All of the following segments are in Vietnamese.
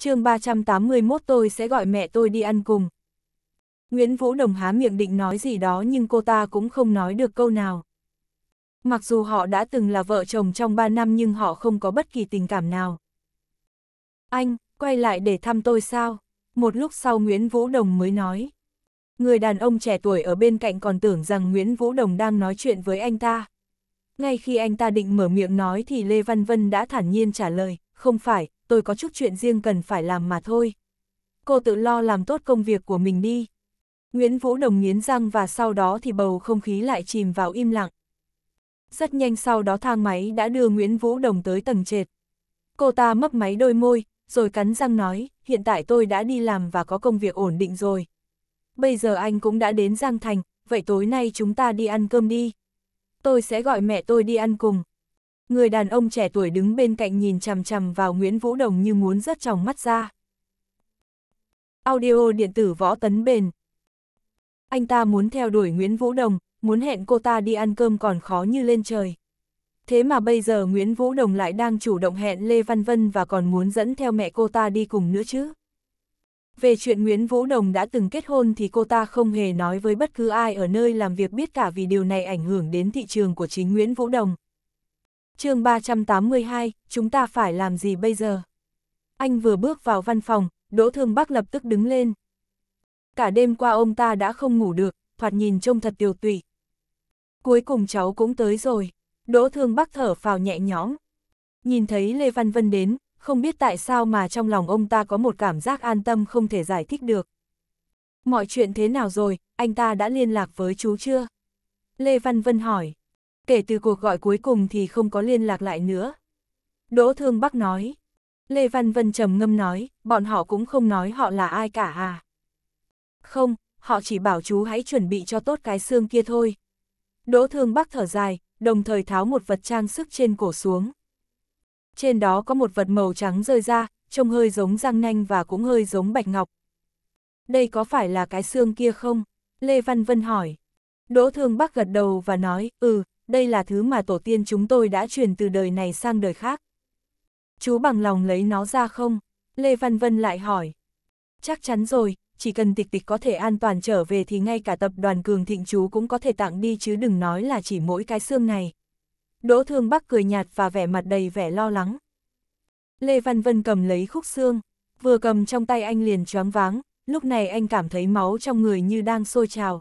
chương 381 tôi sẽ gọi mẹ tôi đi ăn cùng. Nguyễn Vũ Đồng há miệng định nói gì đó nhưng cô ta cũng không nói được câu nào. Mặc dù họ đã từng là vợ chồng trong 3 năm nhưng họ không có bất kỳ tình cảm nào. Anh, quay lại để thăm tôi sao? Một lúc sau Nguyễn Vũ Đồng mới nói. Người đàn ông trẻ tuổi ở bên cạnh còn tưởng rằng Nguyễn Vũ Đồng đang nói chuyện với anh ta. Ngay khi anh ta định mở miệng nói thì Lê Văn Vân đã thản nhiên trả lời, không phải, tôi có chút chuyện riêng cần phải làm mà thôi. Cô tự lo làm tốt công việc của mình đi. Nguyễn Vũ Đồng nghiến răng và sau đó thì bầu không khí lại chìm vào im lặng. Rất nhanh sau đó thang máy đã đưa Nguyễn Vũ Đồng tới tầng trệt. Cô ta mấp máy đôi môi, rồi cắn răng nói, hiện tại tôi đã đi làm và có công việc ổn định rồi. Bây giờ anh cũng đã đến Giang Thành, vậy tối nay chúng ta đi ăn cơm đi. Tôi sẽ gọi mẹ tôi đi ăn cùng. Người đàn ông trẻ tuổi đứng bên cạnh nhìn chằm chằm vào Nguyễn Vũ Đồng như muốn rớt tròng mắt ra. Audio điện tử võ tấn bền. Anh ta muốn theo đuổi Nguyễn Vũ Đồng, muốn hẹn cô ta đi ăn cơm còn khó như lên trời. Thế mà bây giờ Nguyễn Vũ Đồng lại đang chủ động hẹn Lê Văn Vân và còn muốn dẫn theo mẹ cô ta đi cùng nữa chứ. Về chuyện Nguyễn Vũ Đồng đã từng kết hôn thì cô ta không hề nói với bất cứ ai ở nơi làm việc biết cả vì điều này ảnh hưởng đến thị trường của chính Nguyễn Vũ Đồng chương 382, chúng ta phải làm gì bây giờ? Anh vừa bước vào văn phòng, Đỗ Thương Bắc lập tức đứng lên. Cả đêm qua ông ta đã không ngủ được, thoạt nhìn trông thật tiều tụy. Cuối cùng cháu cũng tới rồi, Đỗ Thương Bắc thở phào nhẹ nhõm. Nhìn thấy Lê Văn Vân đến, không biết tại sao mà trong lòng ông ta có một cảm giác an tâm không thể giải thích được. Mọi chuyện thế nào rồi, anh ta đã liên lạc với chú chưa? Lê Văn Vân hỏi kể từ cuộc gọi cuối cùng thì không có liên lạc lại nữa. Đỗ Thương Bắc nói. Lê Văn Vân trầm ngâm nói, bọn họ cũng không nói họ là ai cả à. Không, họ chỉ bảo chú hãy chuẩn bị cho tốt cái xương kia thôi. Đỗ Thương Bắc thở dài, đồng thời tháo một vật trang sức trên cổ xuống. Trên đó có một vật màu trắng rơi ra, trông hơi giống răng nanh và cũng hơi giống bạch ngọc. Đây có phải là cái xương kia không? Lê Văn Vân hỏi. Đỗ Thương Bắc gật đầu và nói, ừ, đây là thứ mà tổ tiên chúng tôi đã truyền từ đời này sang đời khác. Chú bằng lòng lấy nó ra không? Lê Văn Vân lại hỏi. Chắc chắn rồi, chỉ cần tịch tịch có thể an toàn trở về thì ngay cả tập đoàn cường thịnh chú cũng có thể tặng đi chứ đừng nói là chỉ mỗi cái xương này. Đỗ Thương Bắc cười nhạt và vẻ mặt đầy vẻ lo lắng. Lê Văn Vân cầm lấy khúc xương, vừa cầm trong tay anh liền choáng váng, lúc này anh cảm thấy máu trong người như đang sôi trào,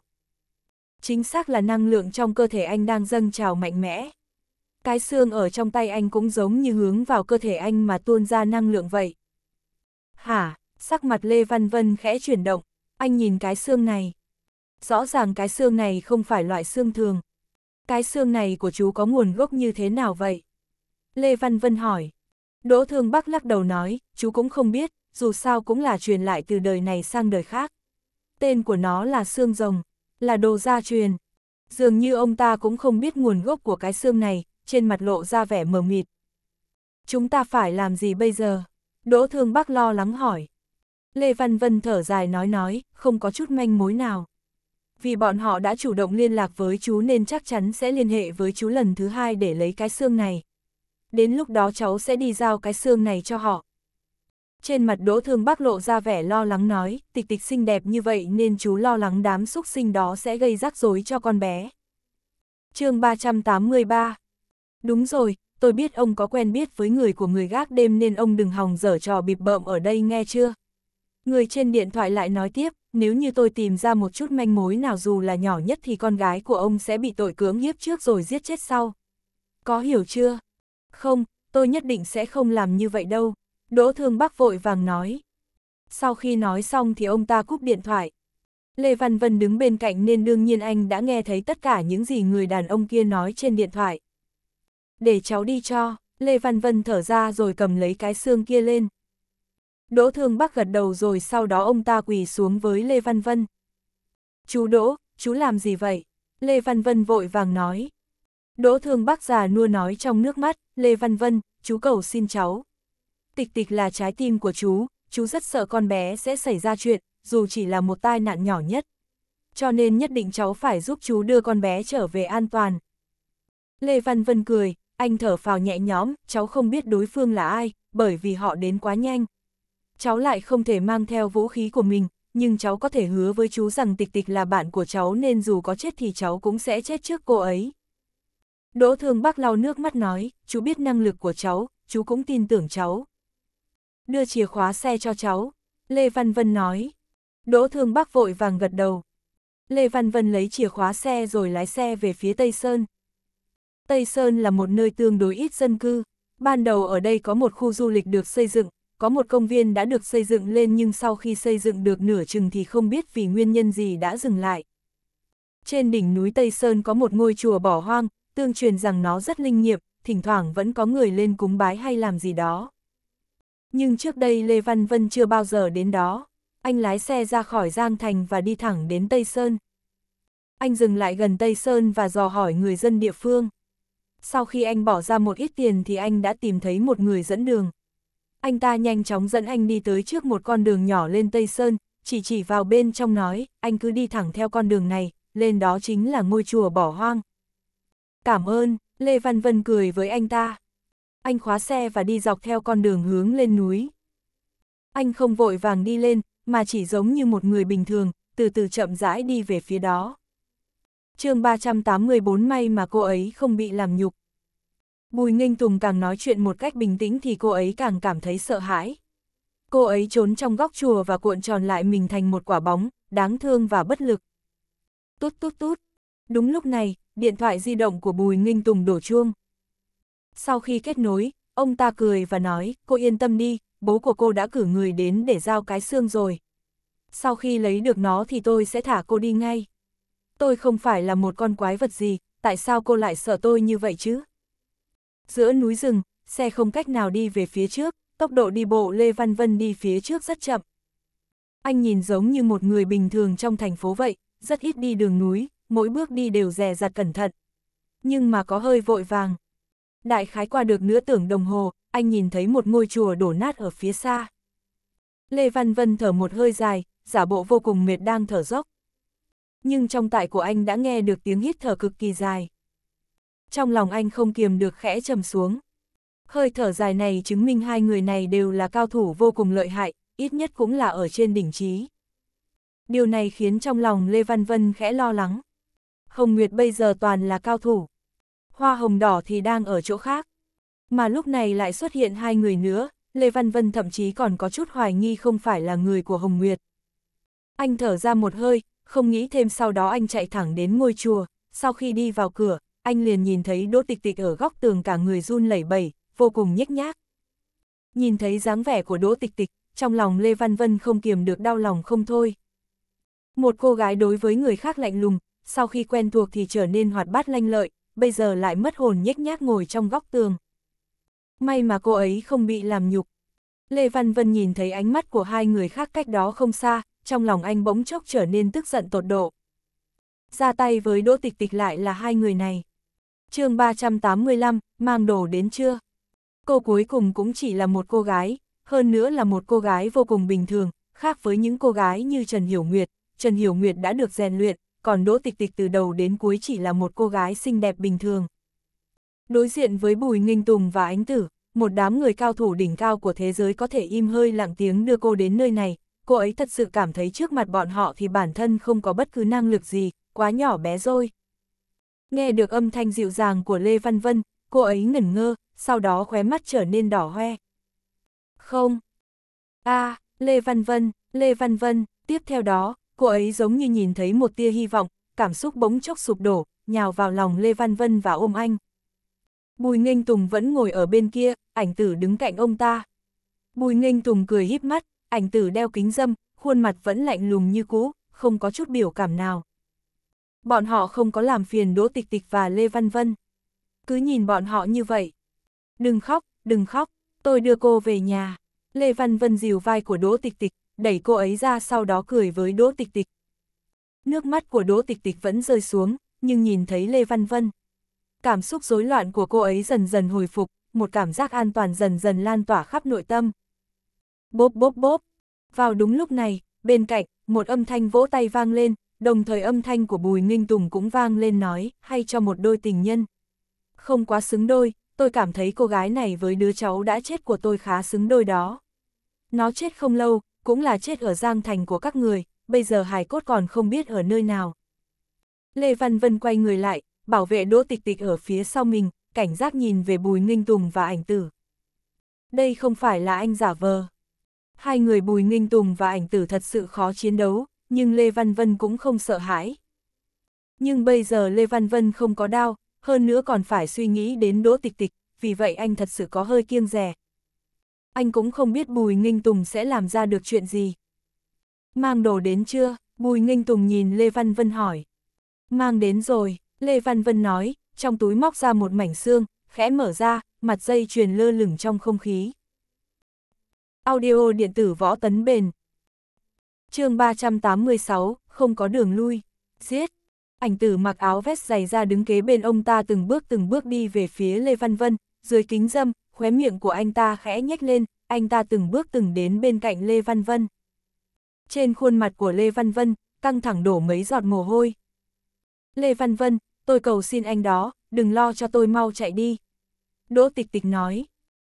chính xác là năng lượng trong cơ thể anh đang dâng trào mạnh mẽ. Cái xương ở trong tay anh cũng giống như hướng vào cơ thể anh mà tuôn ra năng lượng vậy. Hả, sắc mặt Lê Văn Vân khẽ chuyển động, anh nhìn cái xương này. Rõ ràng cái xương này không phải loại xương thường. Cái xương này của chú có nguồn gốc như thế nào vậy? Lê Văn Vân hỏi. Đỗ Thương Bắc lắc đầu nói, chú cũng không biết, dù sao cũng là truyền lại từ đời này sang đời khác. Tên của nó là xương rồng là đồ gia truyền. Dường như ông ta cũng không biết nguồn gốc của cái xương này, trên mặt lộ ra vẻ mờ mịt. Chúng ta phải làm gì bây giờ? Đỗ Thương Bắc lo lắng hỏi. Lê Văn Vân thở dài nói nói, không có chút manh mối nào. Vì bọn họ đã chủ động liên lạc với chú nên chắc chắn sẽ liên hệ với chú lần thứ hai để lấy cái xương này. Đến lúc đó cháu sẽ đi giao cái xương này cho họ. Trên mặt Đỗ Thương Bắc lộ ra vẻ lo lắng nói, tịch tịch xinh đẹp như vậy nên chú lo lắng đám xúc sinh đó sẽ gây rắc rối cho con bé. chương 383 Đúng rồi, tôi biết ông có quen biết với người của người gác đêm nên ông đừng hòng dở trò bịp bợm ở đây nghe chưa? Người trên điện thoại lại nói tiếp, nếu như tôi tìm ra một chút manh mối nào dù là nhỏ nhất thì con gái của ông sẽ bị tội cưỡng hiếp trước rồi giết chết sau. Có hiểu chưa? Không, tôi nhất định sẽ không làm như vậy đâu. Đỗ Thương Bắc vội vàng nói. Sau khi nói xong thì ông ta cúp điện thoại. Lê Văn Vân đứng bên cạnh nên đương nhiên anh đã nghe thấy tất cả những gì người đàn ông kia nói trên điện thoại. Để cháu đi cho, Lê Văn Vân thở ra rồi cầm lấy cái xương kia lên. Đỗ Thương Bắc gật đầu rồi sau đó ông ta quỳ xuống với Lê Văn Vân. Chú Đỗ, chú làm gì vậy? Lê Văn Vân vội vàng nói. Đỗ Thương Bắc già nua nói trong nước mắt, Lê Văn Vân, chú cầu xin cháu, tịch tịch là trái tim của chú, chú rất sợ con bé sẽ xảy ra chuyện, dù chỉ là một tai nạn nhỏ nhất. Cho nên nhất định cháu phải giúp chú đưa con bé trở về an toàn. Lê Văn Vân cười, anh thở phào nhẹ nhõm, cháu không biết đối phương là ai, bởi vì họ đến quá nhanh. Cháu lại không thể mang theo vũ khí của mình, nhưng cháu có thể hứa với chú rằng tịch tịch là bạn của cháu nên dù có chết thì cháu cũng sẽ chết trước cô ấy. Đỗ Thương Bắc lau nước mắt nói, chú biết năng lực của cháu, chú cũng tin tưởng cháu, đưa chìa khóa xe cho cháu, Lê Văn Vân nói. Đỗ Thương Bắc vội vàng gật đầu. Lê Văn Vân lấy chìa khóa xe rồi lái xe về phía Tây Sơn. Tây Sơn là một nơi tương đối ít dân cư, ban đầu ở đây có một khu du lịch được xây dựng, có một công viên đã được xây dựng lên nhưng sau khi xây dựng được nửa chừng thì không biết vì nguyên nhân gì đã dừng lại. Trên đỉnh núi Tây Sơn có một ngôi chùa bỏ hoang, tương truyền rằng nó rất linh nghiệm, thỉnh thoảng vẫn có người lên cúng bái hay làm gì đó. Nhưng trước đây Lê Văn Vân chưa bao giờ đến đó. Anh lái xe ra khỏi Giang Thành và đi thẳng đến Tây Sơn. Anh dừng lại gần Tây Sơn và dò hỏi người dân địa phương. Sau khi anh bỏ ra một ít tiền thì anh đã tìm thấy một người dẫn đường. Anh ta nhanh chóng dẫn anh đi tới trước một con đường nhỏ lên Tây Sơn, chỉ chỉ vào bên trong nói, anh cứ đi thẳng theo con đường này, lên đó chính là ngôi chùa bỏ hoang. Cảm ơn, Lê Văn Vân cười với anh ta, anh khóa xe và đi dọc theo con đường hướng lên núi. Anh không vội vàng đi lên, mà chỉ giống như một người bình thường, từ từ chậm rãi đi về phía đó. chương 384 may mà cô ấy không bị làm nhục. Bùi Nghênh Tùng càng nói chuyện một cách bình tĩnh thì cô ấy càng cảm thấy sợ hãi. Cô ấy trốn trong góc chùa và cuộn tròn lại mình thành một quả bóng, đáng thương và bất lực. Tút tút tút. Đúng lúc này, điện thoại di động của Bùi Nghênh Tùng đổ chuông. Sau khi kết nối, ông ta cười và nói, cô yên tâm đi, bố của cô đã cử người đến để giao cái xương rồi. Sau khi lấy được nó thì tôi sẽ thả cô đi ngay. Tôi không phải là một con quái vật gì, tại sao cô lại sợ tôi như vậy chứ? Giữa núi rừng, xe không cách nào đi về phía trước, tốc độ đi bộ Lê Văn Vân đi phía trước rất chậm. Anh nhìn giống như một người bình thường trong thành phố vậy, rất ít đi đường núi, mỗi bước đi đều dè dặt cẩn thận. Nhưng mà có hơi vội vàng, Đại khái qua được nửa tưởng đồng hồ, anh nhìn thấy một ngôi chùa đổ nát ở phía xa. Lê Văn Vân thở một hơi dài, giả bộ vô cùng mệt đang thở dốc. Nhưng trong tại của anh đã nghe được tiếng hít thở cực kỳ dài. Trong lòng anh không kiềm được khẽ trầm xuống. Hơi thở dài này chứng minh hai người này đều là cao thủ vô cùng lợi hại, ít nhất cũng là ở trên đỉnh trí. Điều này khiến trong lòng Lê Văn Vân khẽ lo lắng. Hồng Nguyệt bây giờ toàn là cao thủ hoa hồng đỏ thì đang ở chỗ khác. Mà lúc này lại xuất hiện hai người nữa, Lê Văn Vân thậm chí còn có chút hoài nghi không phải là người của Hồng Nguyệt. Anh thở ra một hơi, không nghĩ thêm sau đó anh chạy thẳng đến ngôi chùa, sau khi đi vào cửa, anh liền nhìn thấy Đỗ Tịch Tịch ở góc tường cả người run lẩy bẩy, vô cùng nhếch nhác. Nhìn thấy dáng vẻ của Đỗ Tịch Tịch, trong lòng Lê Văn Vân không kiềm được đau lòng không thôi. Một cô gái đối với người khác lạnh lùng, sau khi quen thuộc thì trở nên hoạt bát lanh lợi, bây giờ lại mất hồn nhếch nhác ngồi trong góc tường. May mà cô ấy không bị làm nhục. Lê Văn Vân nhìn thấy ánh mắt của hai người khác cách đó không xa, trong lòng anh bỗng chốc trở nên tức giận tột độ. Ra tay với Đỗ Tịch Tịch lại là hai người này. chương 385, mang đồ đến chưa? Cô cuối cùng cũng chỉ là một cô gái, hơn nữa là một cô gái vô cùng bình thường, khác với những cô gái như Trần Hiểu Nguyệt. Trần Hiểu Nguyệt đã được rèn luyện, còn Đỗ Tịch Tịch từ đầu đến cuối chỉ là một cô gái xinh đẹp bình thường. Đối diện với Bùi Nghinh Tùng và Ánh Tử, một đám người cao thủ đỉnh cao của thế giới có thể im hơi lặng tiếng đưa cô đến nơi này, cô ấy thật sự cảm thấy trước mặt bọn họ thì bản thân không có bất cứ năng lực gì, quá nhỏ bé rồi. Nghe được âm thanh dịu dàng của Lê Văn Vân, cô ấy ngẩn ngơ, sau đó khóe mắt trở nên đỏ hoe. Không. a Lê Văn Vân, Lê Văn Vân, tiếp theo đó, Cô ấy giống như nhìn thấy một tia hy vọng, cảm xúc bỗng chốc sụp đổ, nhào vào lòng Lê Văn Vân và ôm anh. Bùi Nghênh Tùng vẫn ngồi ở bên kia, ảnh tử đứng cạnh ông ta. Bùi Nghênh Tùng cười híp mắt, ảnh tử đeo kính dâm, khuôn mặt vẫn lạnh lùng như cũ, không có chút biểu cảm nào. Bọn họ không có làm phiền Đỗ Tịch Tịch và Lê Văn Vân. Cứ nhìn bọn họ như vậy. Đừng khóc, đừng khóc, tôi đưa cô về nhà. Lê Văn Vân dìu vai của Đỗ Tịch Tịch, đẩy cô ấy ra sau đó cười với Đỗ Tịch Tịch. Nước mắt của Đỗ Tịch Tịch vẫn rơi xuống, nhưng nhìn thấy Lê Văn Vân. Cảm xúc rối loạn của cô ấy dần dần hồi phục, một cảm giác an toàn dần dần lan tỏa khắp nội tâm. Bốp bốp bốp. Vào đúng lúc này, bên cạnh, một âm thanh vỗ tay vang lên, đồng thời âm thanh của Bùi Ninh Tùng cũng vang lên nói, hay cho một đôi tình nhân. Không quá xứng đôi, tôi cảm thấy cô gái này với đứa cháu đã chết của tôi khá xứng đôi đó. Nó chết không lâu, cũng là chết ở Giang Thành của các người, bây giờ hài cốt còn không biết ở nơi nào. Lê Văn Vân quay người lại, bảo vệ đỗ tịch tịch ở phía sau mình, cảnh giác nhìn về Bùi Nghinh Tùng và ảnh tử. Đây không phải là anh giả vờ. Hai người Bùi Nghinh Tùng và ảnh tử thật sự khó chiến đấu, nhưng Lê Văn Vân cũng không sợ hãi. Nhưng bây giờ Lê Văn Vân không có đau, hơn nữa còn phải suy nghĩ đến đỗ tịch tịch, vì vậy anh thật sự có hơi kiêng rè, anh cũng không biết Bùi Nghinh Tùng sẽ làm ra được chuyện gì. Mang đồ đến chưa? Bùi Nghinh Tùng nhìn Lê Văn Vân hỏi. Mang đến rồi, Lê Văn Vân nói, trong túi móc ra một mảnh xương, khẽ mở ra, mặt dây truyền lơ lửng trong không khí. Audio điện tử võ tấn bền. chương 386, không có đường lui, giết. Ảnh tử mặc áo vest dày ra đứng kế bên ông ta từng bước từng bước đi về phía Lê Văn Vân, dưới kính dâm, khóe miệng của anh ta khẽ nhếch lên, anh ta từng bước từng đến bên cạnh Lê Văn Vân. Trên khuôn mặt của Lê Văn Vân, căng thẳng đổ mấy giọt mồ hôi. Lê Văn Vân, tôi cầu xin anh đó, đừng lo cho tôi mau chạy đi. Đỗ Tịch Tịch nói.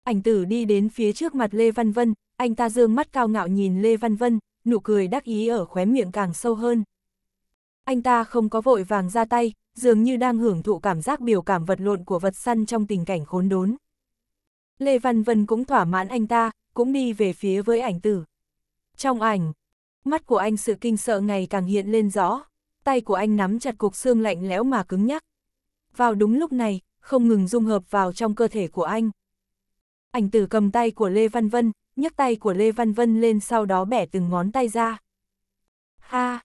Ảnh tử đi đến phía trước mặt Lê Văn Vân, anh ta dương mắt cao ngạo nhìn Lê Văn Vân, nụ cười đắc ý ở khóe miệng càng sâu hơn. Anh ta không có vội vàng ra tay, dường như đang hưởng thụ cảm giác biểu cảm vật lộn của vật săn trong tình cảnh khốn đốn. Lê Văn Vân cũng thỏa mãn anh ta, cũng đi về phía với ảnh tử. Trong ảnh, mắt của anh sự kinh sợ ngày càng hiện lên rõ, tay của anh nắm chặt cục xương lạnh lẽo mà cứng nhắc. Vào đúng lúc này, không ngừng dung hợp vào trong cơ thể của anh. Ảnh tử cầm tay của Lê Văn Vân, nhấc tay của Lê Văn Vân lên sau đó bẻ từng ngón tay ra. Ha!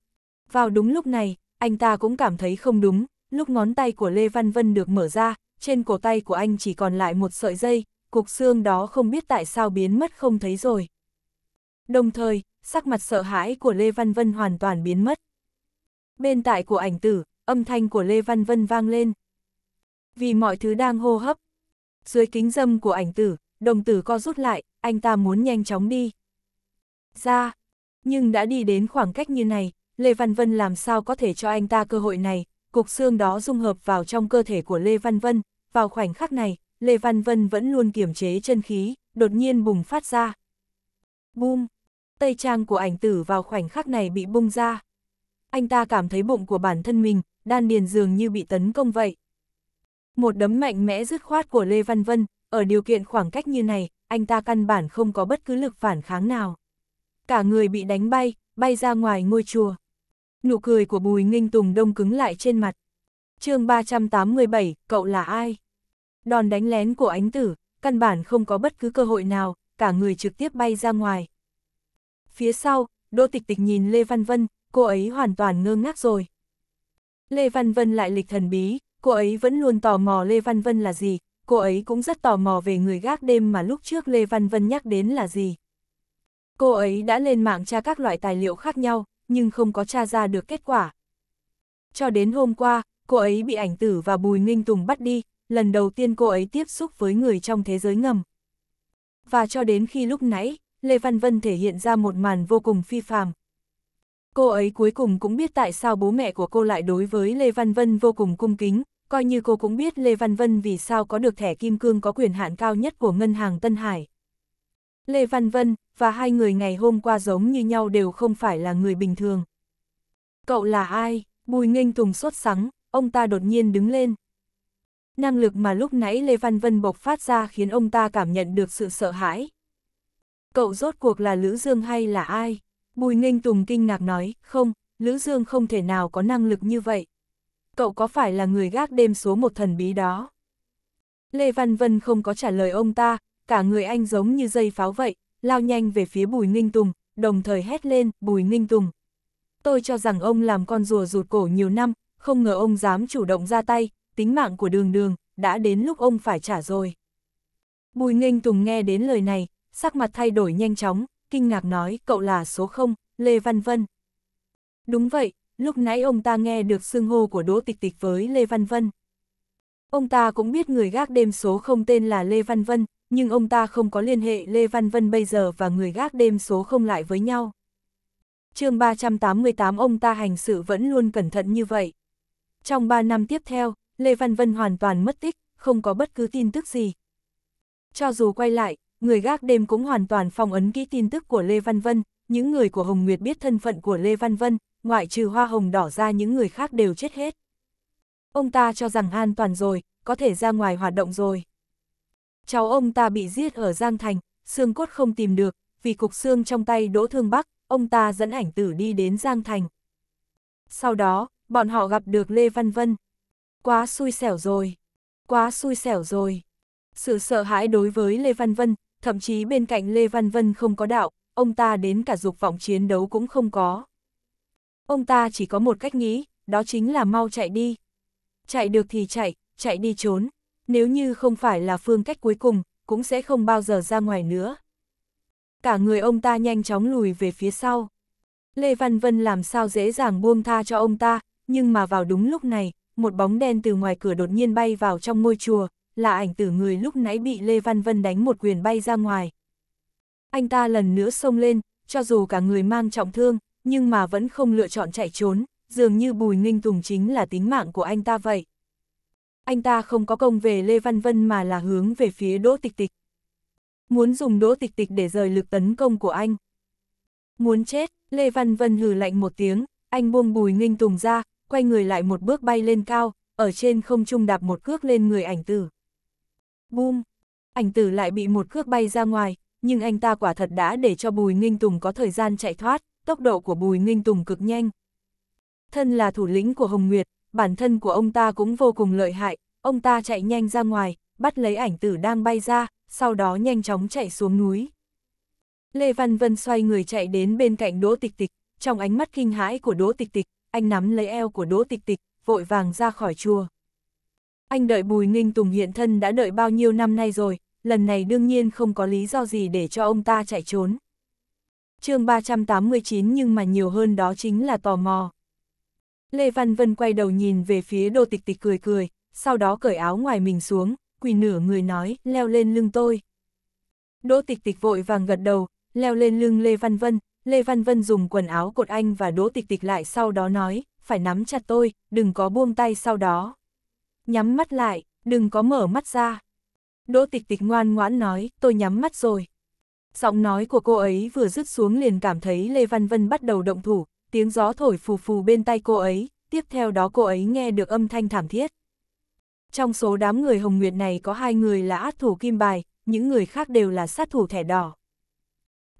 vào đúng lúc này, anh ta cũng cảm thấy không đúng, lúc ngón tay của Lê Văn Vân được mở ra, trên cổ tay của anh chỉ còn lại một sợi dây, cục xương đó không biết tại sao biến mất không thấy rồi. Đồng thời, sắc mặt sợ hãi của Lê Văn Vân hoàn toàn biến mất. Bên tại của ảnh tử, âm thanh của Lê Văn Vân vang lên. Vì mọi thứ đang hô hấp. Dưới kính dâm của ảnh tử, đồng tử co rút lại, anh ta muốn nhanh chóng đi. Ra, nhưng đã đi đến khoảng cách như này, Lê Văn Vân làm sao có thể cho anh ta cơ hội này, cục xương đó dung hợp vào trong cơ thể của Lê Văn Vân, vào khoảnh khắc này, Lê Văn Vân vẫn luôn kiểm chế chân khí, đột nhiên bùng phát ra. Bum! Tây trang của ảnh tử vào khoảnh khắc này bị bung ra. Anh ta cảm thấy bụng của bản thân mình, đan điền dường như bị tấn công vậy. Một đấm mạnh mẽ dứt khoát của Lê Văn Vân, ở điều kiện khoảng cách như này, anh ta căn bản không có bất cứ lực phản kháng nào. Cả người bị đánh bay, bay ra ngoài ngôi chùa. Nụ cười của Bùi Nghinh Tùng đông cứng lại trên mặt. chương 387, cậu là ai? Đòn đánh lén của ánh tử, căn bản không có bất cứ cơ hội nào, cả người trực tiếp bay ra ngoài. Phía sau, Đỗ Tịch Tịch nhìn Lê Văn Vân, cô ấy hoàn toàn ngơ ngác rồi. Lê Văn Vân lại lịch thần bí, cô ấy vẫn luôn tò mò Lê Văn Vân là gì, cô ấy cũng rất tò mò về người gác đêm mà lúc trước Lê Văn Vân nhắc đến là gì. Cô ấy đã lên mạng tra các loại tài liệu khác nhau, nhưng không có tra ra được kết quả. Cho đến hôm qua, cô ấy bị ảnh tử và Bùi Nghinh Tùng bắt đi, lần đầu tiên cô ấy tiếp xúc với người trong thế giới ngầm. Và cho đến khi lúc nãy, Lê Văn Vân thể hiện ra một màn vô cùng phi phàm. Cô ấy cuối cùng cũng biết tại sao bố mẹ của cô lại đối với Lê Văn Vân vô cùng cung kính, coi như cô cũng biết Lê Văn Vân vì sao có được thẻ kim cương có quyền hạn cao nhất của ngân hàng Tân Hải. Lê Văn Vân và hai người ngày hôm qua giống như nhau đều không phải là người bình thường. Cậu là ai? Bùi nghênh tùng sốt sắng, ông ta đột nhiên đứng lên năng lực mà lúc nãy Lê Văn Vân bộc phát ra khiến ông ta cảm nhận được sự sợ hãi. Cậu rốt cuộc là Lữ Dương hay là ai? Bùi Ninh Tùng kinh ngạc nói, không, Lữ Dương không thể nào có năng lực như vậy. Cậu có phải là người gác đêm số một thần bí đó? Lê Văn Vân không có trả lời ông ta, cả người anh giống như dây pháo vậy, lao nhanh về phía Bùi Ninh Tùng, đồng thời hét lên, Bùi Ninh Tùng. Tôi cho rằng ông làm con rùa rụt cổ nhiều năm, không ngờ ông dám chủ động ra tay, tính mạng của đường đường, đã đến lúc ông phải trả rồi. Bùi nghênh tùng nghe đến lời này, sắc mặt thay đổi nhanh chóng, kinh ngạc nói cậu là số 0, Lê Văn Vân. Đúng vậy, lúc nãy ông ta nghe được xưng hô của Đỗ Tịch Tịch với Lê Văn Vân. Ông ta cũng biết người gác đêm số không tên là Lê Văn Vân, nhưng ông ta không có liên hệ Lê Văn Vân bây giờ và người gác đêm số không lại với nhau. chương 388 ông ta hành sự vẫn luôn cẩn thận như vậy. Trong 3 năm tiếp theo, Lê Văn Vân hoàn toàn mất tích, không có bất cứ tin tức gì. Cho dù quay lại, người gác đêm cũng hoàn toàn phong ấn kỹ tin tức của Lê Văn Vân, những người của Hồng Nguyệt biết thân phận của Lê Văn Vân, ngoại trừ hoa hồng đỏ ra những người khác đều chết hết. Ông ta cho rằng an toàn rồi, có thể ra ngoài hoạt động rồi. Cháu ông ta bị giết ở Giang Thành, xương cốt không tìm được, vì cục xương trong tay Đỗ Thương Bắc, ông ta dẫn ảnh tử đi đến Giang Thành. Sau đó, bọn họ gặp được Lê Văn Vân. Quá xui xẻo rồi. Quá xui xẻo rồi. Sự sợ hãi đối với Lê Văn Vân, thậm chí bên cạnh Lê Văn Vân không có đạo, ông ta đến cả dục vọng chiến đấu cũng không có. Ông ta chỉ có một cách nghĩ, đó chính là mau chạy đi. Chạy được thì chạy, chạy đi trốn. Nếu như không phải là phương cách cuối cùng, cũng sẽ không bao giờ ra ngoài nữa. Cả người ông ta nhanh chóng lùi về phía sau. Lê Văn Vân làm sao dễ dàng buông tha cho ông ta, nhưng mà vào đúng lúc này, một bóng đen từ ngoài cửa đột nhiên bay vào trong ngôi chùa, là ảnh tử người lúc nãy bị Lê Văn Vân đánh một quyền bay ra ngoài. Anh ta lần nữa xông lên, cho dù cả người mang trọng thương, nhưng mà vẫn không lựa chọn chạy trốn, dường như Bùi Ninh Tùng chính là tính mạng của anh ta vậy. Anh ta không có công về Lê Văn Vân mà là hướng về phía Đỗ Tịch Tịch. Muốn dùng Đỗ Tịch Tịch để rời lực tấn công của anh. Muốn chết, Lê Văn Vân hừ lạnh một tiếng, anh buông Bùi Ninh Tùng ra, quay người lại một bước bay lên cao, ở trên không trung đạp một cước lên người ảnh tử. Bum! Ảnh tử lại bị một cước bay ra ngoài, nhưng anh ta quả thật đã để cho Bùi Nghinh Tùng có thời gian chạy thoát, tốc độ của Bùi Nghinh Tùng cực nhanh. Thân là thủ lĩnh của Hồng Nguyệt, bản thân của ông ta cũng vô cùng lợi hại, ông ta chạy nhanh ra ngoài, bắt lấy ảnh tử đang bay ra, sau đó nhanh chóng chạy xuống núi. Lê Văn Vân xoay người chạy đến bên cạnh Đỗ Tịch Tịch, trong ánh mắt kinh hãi của Đỗ Tịch Tịch, anh nắm lấy eo của Đỗ Tịch Tịch, vội vàng ra khỏi chùa. Anh đợi Bùi Ninh Tùng hiện thân đã đợi bao nhiêu năm nay rồi, lần này đương nhiên không có lý do gì để cho ông ta chạy trốn. chương 389 nhưng mà nhiều hơn đó chính là tò mò. Lê Văn Vân quay đầu nhìn về phía Đỗ Tịch Tịch cười cười, sau đó cởi áo ngoài mình xuống, quỳ nửa người nói, leo lên lưng tôi. Đỗ Tịch Tịch vội vàng gật đầu, leo lên lưng Lê Văn Vân, Lê Văn Vân dùng quần áo cột anh và đỗ tịch tịch lại sau đó nói, phải nắm chặt tôi, đừng có buông tay sau đó. Nhắm mắt lại, đừng có mở mắt ra. Đỗ tịch tịch ngoan ngoãn nói, tôi nhắm mắt rồi. Giọng nói của cô ấy vừa dứt xuống liền cảm thấy Lê Văn Vân bắt đầu động thủ, tiếng gió thổi phù phù bên tay cô ấy, tiếp theo đó cô ấy nghe được âm thanh thảm thiết. Trong số đám người Hồng Nguyệt này có hai người là át thủ kim bài, những người khác đều là sát thủ thẻ đỏ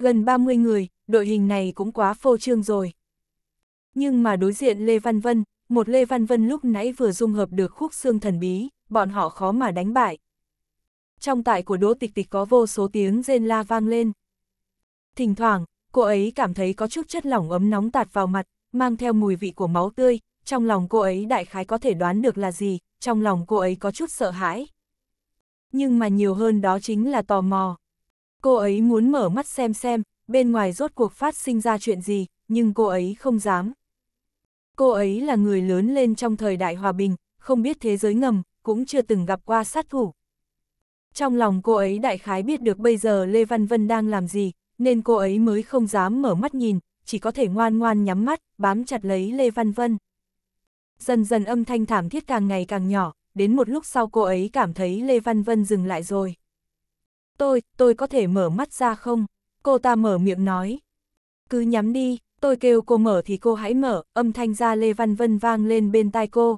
gần 30 người, đội hình này cũng quá phô trương rồi. Nhưng mà đối diện Lê Văn Vân, một Lê Văn Vân lúc nãy vừa dung hợp được khúc xương thần bí, bọn họ khó mà đánh bại. Trong tại của Đỗ Tịch Tịch có vô số tiếng rên la vang lên. Thỉnh thoảng, cô ấy cảm thấy có chút chất lỏng ấm nóng tạt vào mặt, mang theo mùi vị của máu tươi, trong lòng cô ấy đại khái có thể đoán được là gì, trong lòng cô ấy có chút sợ hãi. Nhưng mà nhiều hơn đó chính là tò mò. Cô ấy muốn mở mắt xem xem, bên ngoài rốt cuộc phát sinh ra chuyện gì, nhưng cô ấy không dám. Cô ấy là người lớn lên trong thời đại hòa bình, không biết thế giới ngầm, cũng chưa từng gặp qua sát thủ. Trong lòng cô ấy đại khái biết được bây giờ Lê Văn Vân đang làm gì, nên cô ấy mới không dám mở mắt nhìn, chỉ có thể ngoan ngoan nhắm mắt, bám chặt lấy Lê Văn Vân. Dần dần âm thanh thảm thiết càng ngày càng nhỏ, đến một lúc sau cô ấy cảm thấy Lê Văn Vân dừng lại rồi tôi, tôi có thể mở mắt ra không? Cô ta mở miệng nói. Cứ nhắm đi, tôi kêu cô mở thì cô hãy mở, âm thanh ra Lê Văn Vân vang lên bên tai cô.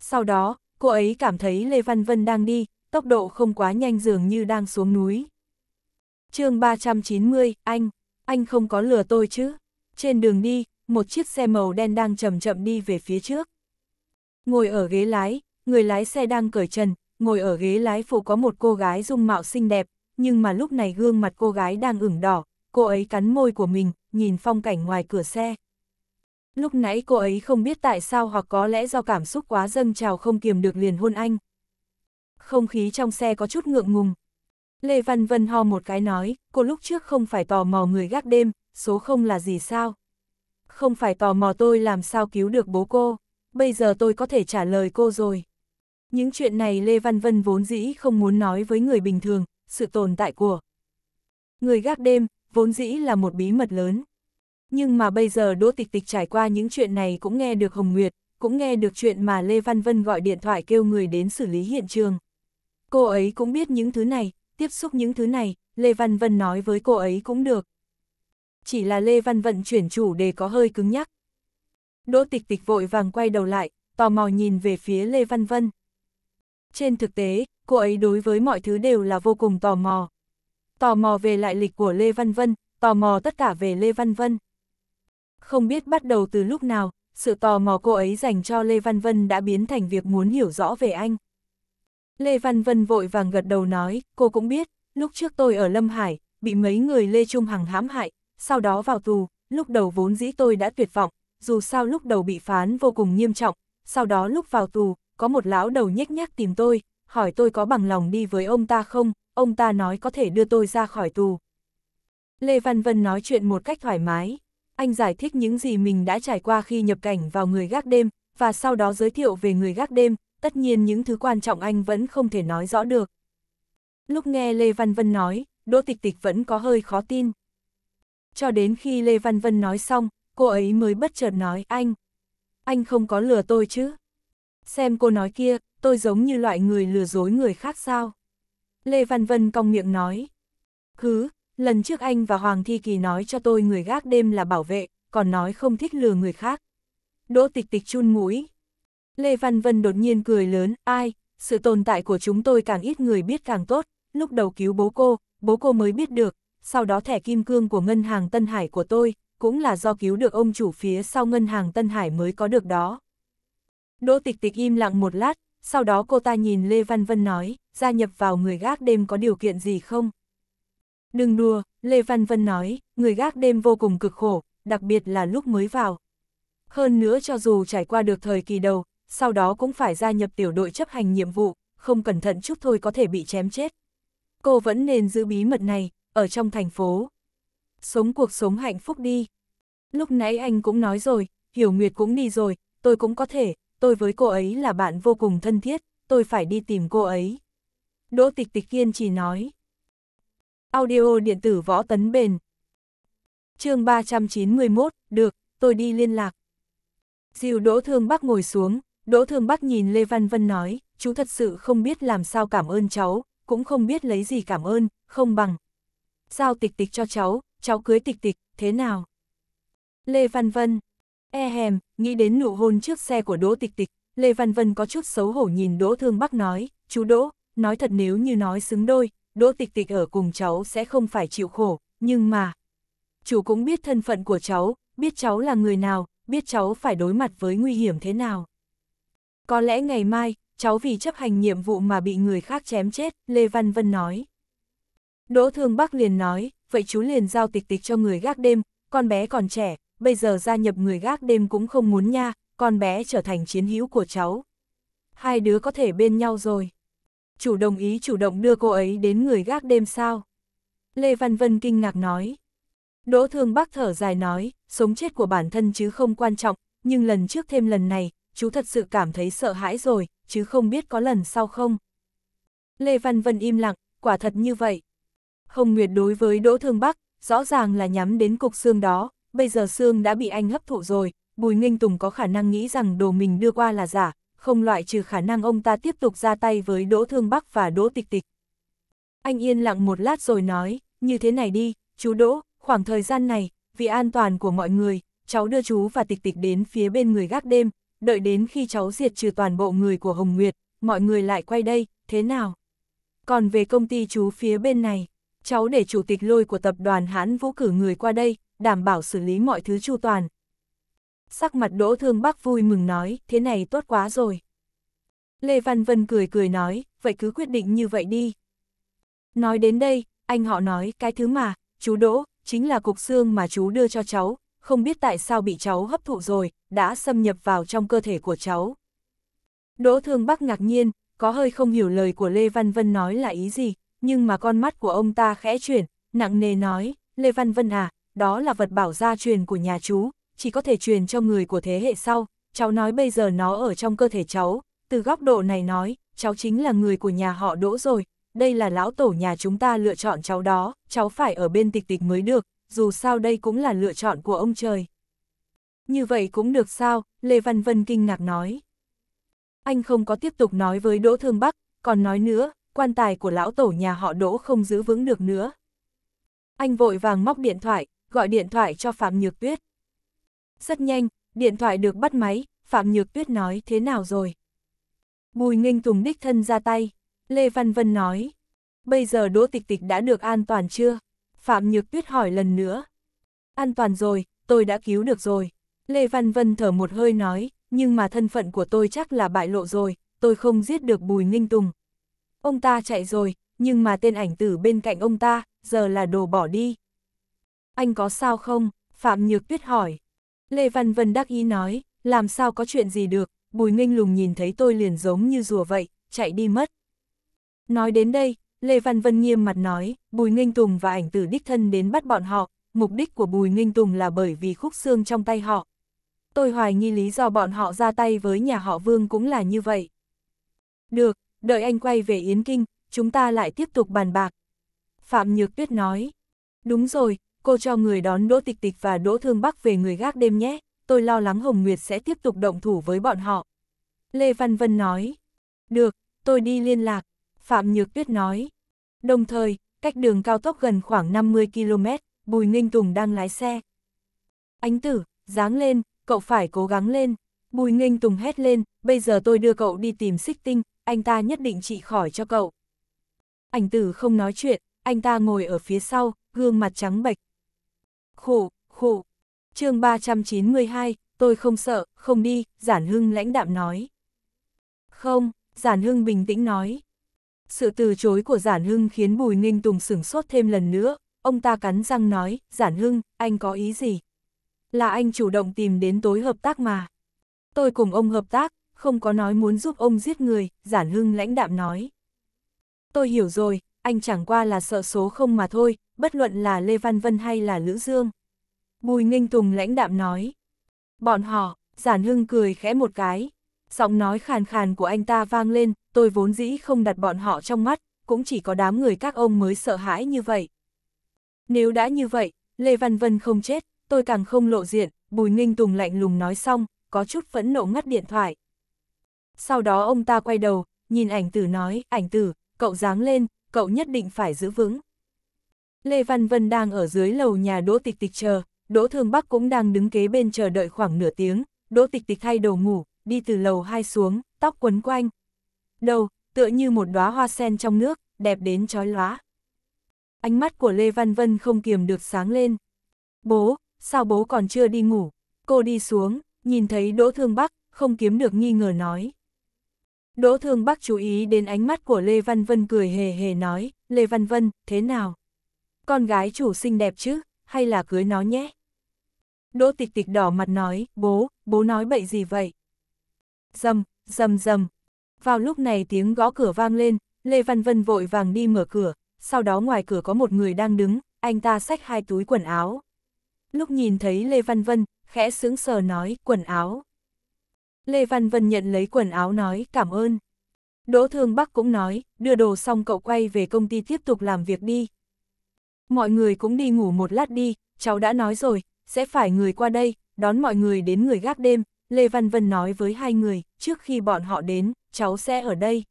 Sau đó, cô ấy cảm thấy Lê Văn Vân đang đi, tốc độ không quá nhanh dường như đang xuống núi. chương 390, anh, anh không có lừa tôi chứ. Trên đường đi, một chiếc xe màu đen đang chậm chậm đi về phía trước. Ngồi ở ghế lái, người lái xe đang cởi trần, ngồi ở ghế lái phụ có một cô gái dung mạo xinh đẹp, nhưng mà lúc này gương mặt cô gái đang ửng đỏ, cô ấy cắn môi của mình, nhìn phong cảnh ngoài cửa xe. Lúc nãy cô ấy không biết tại sao hoặc có lẽ do cảm xúc quá dâng trào không kiềm được liền hôn anh. Không khí trong xe có chút ngượng ngùng. Lê Văn Vân ho một cái nói, cô lúc trước không phải tò mò người gác đêm, số không là gì sao? Không phải tò mò tôi làm sao cứu được bố cô, bây giờ tôi có thể trả lời cô rồi. Những chuyện này Lê Văn Vân vốn dĩ không muốn nói với người bình thường, sự tồn tại của. Người gác đêm, vốn dĩ là một bí mật lớn. Nhưng mà bây giờ Đỗ Tịch Tịch trải qua những chuyện này cũng nghe được Hồng Nguyệt, cũng nghe được chuyện mà Lê Văn Vân gọi điện thoại kêu người đến xử lý hiện trường. Cô ấy cũng biết những thứ này, tiếp xúc những thứ này, Lê Văn Vân nói với cô ấy cũng được. Chỉ là Lê Văn Vận chuyển chủ đề có hơi cứng nhắc. Đỗ Tịch Tịch vội vàng quay đầu lại, tò mò nhìn về phía Lê Văn Vân. Trên thực tế, cô ấy đối với mọi thứ đều là vô cùng tò mò. Tò mò về lại lịch của Lê Văn Vân, tò mò tất cả về Lê Văn Vân. Không biết bắt đầu từ lúc nào, sự tò mò cô ấy dành cho Lê Văn Vân đã biến thành việc muốn hiểu rõ về anh. Lê Văn Vân vội vàng gật đầu nói, cô cũng biết, lúc trước tôi ở Lâm Hải, bị mấy người Lê Trung Hằng hãm hại, sau đó vào tù, lúc đầu vốn dĩ tôi đã tuyệt vọng, dù sao lúc đầu bị phán vô cùng nghiêm trọng, sau đó lúc vào tù, có một lão đầu nhếch nhác tìm tôi, hỏi tôi có bằng lòng đi với ông ta không, ông ta nói có thể đưa tôi ra khỏi tù. Lê Văn Vân nói chuyện một cách thoải mái, anh giải thích những gì mình đã trải qua khi nhập cảnh vào người gác đêm, và sau đó giới thiệu về người gác đêm, tất nhiên những thứ quan trọng anh vẫn không thể nói rõ được. Lúc nghe Lê Văn Vân nói, Đỗ Tịch Tịch vẫn có hơi khó tin. Cho đến khi Lê Văn Vân nói xong, cô ấy mới bất chợt nói anh. Anh không có lừa tôi chứ xem cô nói kia, tôi giống như loại người lừa dối người khác sao. Lê Văn Vân cong miệng nói. Hứ, lần trước anh và Hoàng Thi Kỳ nói cho tôi người gác đêm là bảo vệ, còn nói không thích lừa người khác. Đỗ tịch tịch chun mũi. Lê Văn Vân đột nhiên cười lớn, ai, sự tồn tại của chúng tôi càng ít người biết càng tốt, lúc đầu cứu bố cô, bố cô mới biết được, sau đó thẻ kim cương của ngân hàng Tân Hải của tôi, cũng là do cứu được ông chủ phía sau ngân hàng Tân Hải mới có được đó. Đỗ Tịch Tịch im lặng một lát, sau đó cô ta nhìn Lê Văn Vân nói, gia nhập vào người gác đêm có điều kiện gì không? Đừng đùa, Lê Văn Vân nói, người gác đêm vô cùng cực khổ, đặc biệt là lúc mới vào. Hơn nữa cho dù trải qua được thời kỳ đầu, sau đó cũng phải gia nhập tiểu đội chấp hành nhiệm vụ, không cẩn thận chút thôi có thể bị chém chết. Cô vẫn nên giữ bí mật này, ở trong thành phố. Sống cuộc sống hạnh phúc đi. Lúc nãy anh cũng nói rồi, Hiểu Nguyệt cũng đi rồi, tôi cũng có thể, tôi với cô ấy là bạn vô cùng thân thiết, tôi phải đi tìm cô ấy. Đỗ Tịch Tịch kiên trì nói. Audio điện tử võ tấn bền. chương 391, được, tôi đi liên lạc. Diều Đỗ Thương Bắc ngồi xuống, Đỗ Thương Bắc nhìn Lê Văn Vân nói, chú thật sự không biết làm sao cảm ơn cháu, cũng không biết lấy gì cảm ơn, không bằng. Giao tịch tịch cho cháu, cháu cưới tịch tịch, thế nào? Lê Văn Vân, e hèm, nghĩ đến nụ hôn trước xe của Đỗ Tịch Tịch, Lê Văn Vân có chút xấu hổ nhìn Đỗ Thương Bắc nói, chú Đỗ, nói thật nếu như nói xứng đôi, Đỗ Tịch Tịch ở cùng cháu sẽ không phải chịu khổ, nhưng mà... chú cũng biết thân phận của cháu, biết cháu là người nào, biết cháu phải đối mặt với nguy hiểm thế nào. Có lẽ ngày mai, cháu vì chấp hành nhiệm vụ mà bị người khác chém chết, Lê Văn Vân nói. Đỗ Thương Bắc liền nói, vậy chú liền giao tịch tịch cho người gác đêm, con bé còn trẻ, bây giờ gia nhập người gác đêm cũng không muốn nha, con bé trở thành chiến hữu của cháu. Hai đứa có thể bên nhau rồi. Chủ đồng ý chủ động đưa cô ấy đến người gác đêm sao? Lê Văn Vân kinh ngạc nói. Đỗ Thương Bắc thở dài nói, sống chết của bản thân chứ không quan trọng, nhưng lần trước thêm lần này, chú thật sự cảm thấy sợ hãi rồi, chứ không biết có lần sau không. Lê Văn Vân im lặng, quả thật như vậy. Hồng Nguyệt đối với Đỗ Thương Bắc, rõ ràng là nhắm đến cục xương đó, bây giờ xương đã bị anh hấp thụ rồi, Bùi Nghênh Tùng có khả năng nghĩ rằng đồ mình đưa qua là giả, không loại trừ khả năng ông ta tiếp tục ra tay với Đỗ Thương Bắc và Đỗ Tịch Tịch. Anh yên lặng một lát rồi nói, như thế này đi, chú Đỗ, khoảng thời gian này, vì an toàn của mọi người, cháu đưa chú và Tịch Tịch đến phía bên người gác đêm, đợi đến khi cháu diệt trừ toàn bộ người của Hồng Nguyệt, mọi người lại quay đây, thế nào? Còn về công ty chú phía bên này, cháu để chủ tịch lôi của tập đoàn Hãn Vũ cử người qua đây, đảm bảo xử lý mọi thứ chu toàn. Sắc mặt Đỗ Thương Bắc vui mừng nói, thế này tốt quá rồi. Lê Văn Vân cười cười nói, vậy cứ quyết định như vậy đi. Nói đến đây, anh họ nói, cái thứ mà, chú Đỗ, chính là cục xương mà chú đưa cho cháu, không biết tại sao bị cháu hấp thụ rồi, đã xâm nhập vào trong cơ thể của cháu. Đỗ Thương Bắc ngạc nhiên, có hơi không hiểu lời của Lê Văn Vân nói là ý gì, nhưng mà con mắt của ông ta khẽ chuyển, nặng nề nói, Lê Văn Vân à, đó là vật bảo gia truyền của nhà chú, chỉ có thể truyền cho người của thế hệ sau, cháu nói bây giờ nó ở trong cơ thể cháu, từ góc độ này nói, cháu chính là người của nhà họ đỗ rồi, đây là lão tổ nhà chúng ta lựa chọn cháu đó, cháu phải ở bên tịch tịch mới được, dù sao đây cũng là lựa chọn của ông trời. Như vậy cũng được sao, Lê Văn Vân kinh ngạc nói. Anh không có tiếp tục nói với Đỗ Thương Bắc, còn nói nữa, quan tài của lão tổ nhà họ Đỗ không giữ vững được nữa. Anh vội vàng móc điện thoại, gọi điện thoại cho Phạm Nhược Tuyết. Rất nhanh, điện thoại được bắt máy, Phạm Nhược Tuyết nói thế nào rồi? Bùi Nghênh Tùng đích thân ra tay, Lê Văn Vân nói, bây giờ Đỗ Tịch Tịch đã được an toàn chưa? Phạm Nhược Tuyết hỏi lần nữa. An toàn rồi, tôi đã cứu được rồi. Lê Văn Vân thở một hơi nói, nhưng mà thân phận của tôi chắc là bại lộ rồi, tôi không giết được Bùi ninh Tùng. Ông ta chạy rồi, nhưng mà tên ảnh tử bên cạnh ông ta, giờ là đồ bỏ đi anh có sao không? Phạm Nhược Tuyết hỏi. Lê Văn Vân đắc ý nói, làm sao có chuyện gì được, Bùi Nghênh Lùng nhìn thấy tôi liền giống như rùa vậy, chạy đi mất. Nói đến đây, Lê Văn Vân nghiêm mặt nói, Bùi Nghênh Tùng và ảnh tử đích thân đến bắt bọn họ, mục đích của Bùi Nghênh Tùng là bởi vì khúc xương trong tay họ. Tôi hoài nghi lý do bọn họ ra tay với nhà họ Vương cũng là như vậy. Được, đợi anh quay về Yến Kinh, chúng ta lại tiếp tục bàn bạc. Phạm Nhược Tuyết nói, đúng rồi, cô cho người đón Đỗ Tịch Tịch và Đỗ Thương Bắc về người gác đêm nhé, tôi lo lắng Hồng Nguyệt sẽ tiếp tục động thủ với bọn họ. Lê Văn Vân nói, được, tôi đi liên lạc, Phạm Nhược Tuyết nói. Đồng thời, cách đường cao tốc gần khoảng 50 km, Bùi Ninh Tùng đang lái xe. Ánh tử, dáng lên, cậu phải cố gắng lên. Bùi Ninh Tùng hét lên, bây giờ tôi đưa cậu đi tìm xích tinh, anh ta nhất định trị khỏi cho cậu. Ảnh tử không nói chuyện, anh ta ngồi ở phía sau, gương mặt trắng bệch, khủ, khủ. chương 392, tôi không sợ, không đi, Giản Hưng lãnh đạm nói. Không, Giản Hưng bình tĩnh nói. Sự từ chối của Giản Hưng khiến Bùi Ninh Tùng sửng sốt thêm lần nữa, ông ta cắn răng nói, Giản Hưng, anh có ý gì? Là anh chủ động tìm đến tối hợp tác mà. Tôi cùng ông hợp tác, không có nói muốn giúp ông giết người, Giản Hưng lãnh đạm nói. Tôi hiểu rồi, anh chẳng qua là sợ số không mà thôi, bất luận là Lê Văn Vân hay là Lữ Dương. Bùi Nghinh Tùng lãnh đạm nói. Bọn họ, Giản Hưng cười khẽ một cái. Giọng nói khàn khàn của anh ta vang lên, tôi vốn dĩ không đặt bọn họ trong mắt, cũng chỉ có đám người các ông mới sợ hãi như vậy. Nếu đã như vậy, Lê Văn Vân không chết, tôi càng không lộ diện, Bùi Nghinh Tùng lạnh lùng nói xong, có chút phẫn nộ ngắt điện thoại. Sau đó ông ta quay đầu, nhìn ảnh tử nói, ảnh tử, cậu dáng lên, cậu nhất định phải giữ vững. Lê Văn Vân đang ở dưới lầu nhà Đỗ Tịch Tịch chờ, Đỗ Thương Bắc cũng đang đứng kế bên chờ đợi khoảng nửa tiếng, Đỗ Tịch Tịch thay đồ ngủ, đi từ lầu hai xuống, tóc quấn quanh. Đầu, tựa như một đóa hoa sen trong nước, đẹp đến chói lóa. Ánh mắt của Lê Văn Vân không kiềm được sáng lên. Bố, sao bố còn chưa đi ngủ? Cô đi xuống, nhìn thấy Đỗ Thương Bắc, không kiếm được nghi ngờ nói. Đỗ Thương Bắc chú ý đến ánh mắt của Lê Văn Vân cười hề hề nói, Lê Văn Vân, thế nào? con gái chủ xinh đẹp chứ, hay là cưới nó nhé. Đỗ tịch tịch đỏ mặt nói, bố, bố nói bậy gì vậy? Dầm, dầm dầm. Vào lúc này tiếng gõ cửa vang lên, Lê Văn Vân vội vàng đi mở cửa, sau đó ngoài cửa có một người đang đứng, anh ta xách hai túi quần áo. Lúc nhìn thấy Lê Văn Vân, khẽ sững sờ nói, quần áo. Lê Văn Vân nhận lấy quần áo nói, cảm ơn. Đỗ Thương Bắc cũng nói, đưa đồ xong cậu quay về công ty tiếp tục làm việc đi, mọi người cũng đi ngủ một lát đi, cháu đã nói rồi, sẽ phải người qua đây, đón mọi người đến người gác đêm, Lê Văn Vân nói với hai người, trước khi bọn họ đến, cháu sẽ ở đây.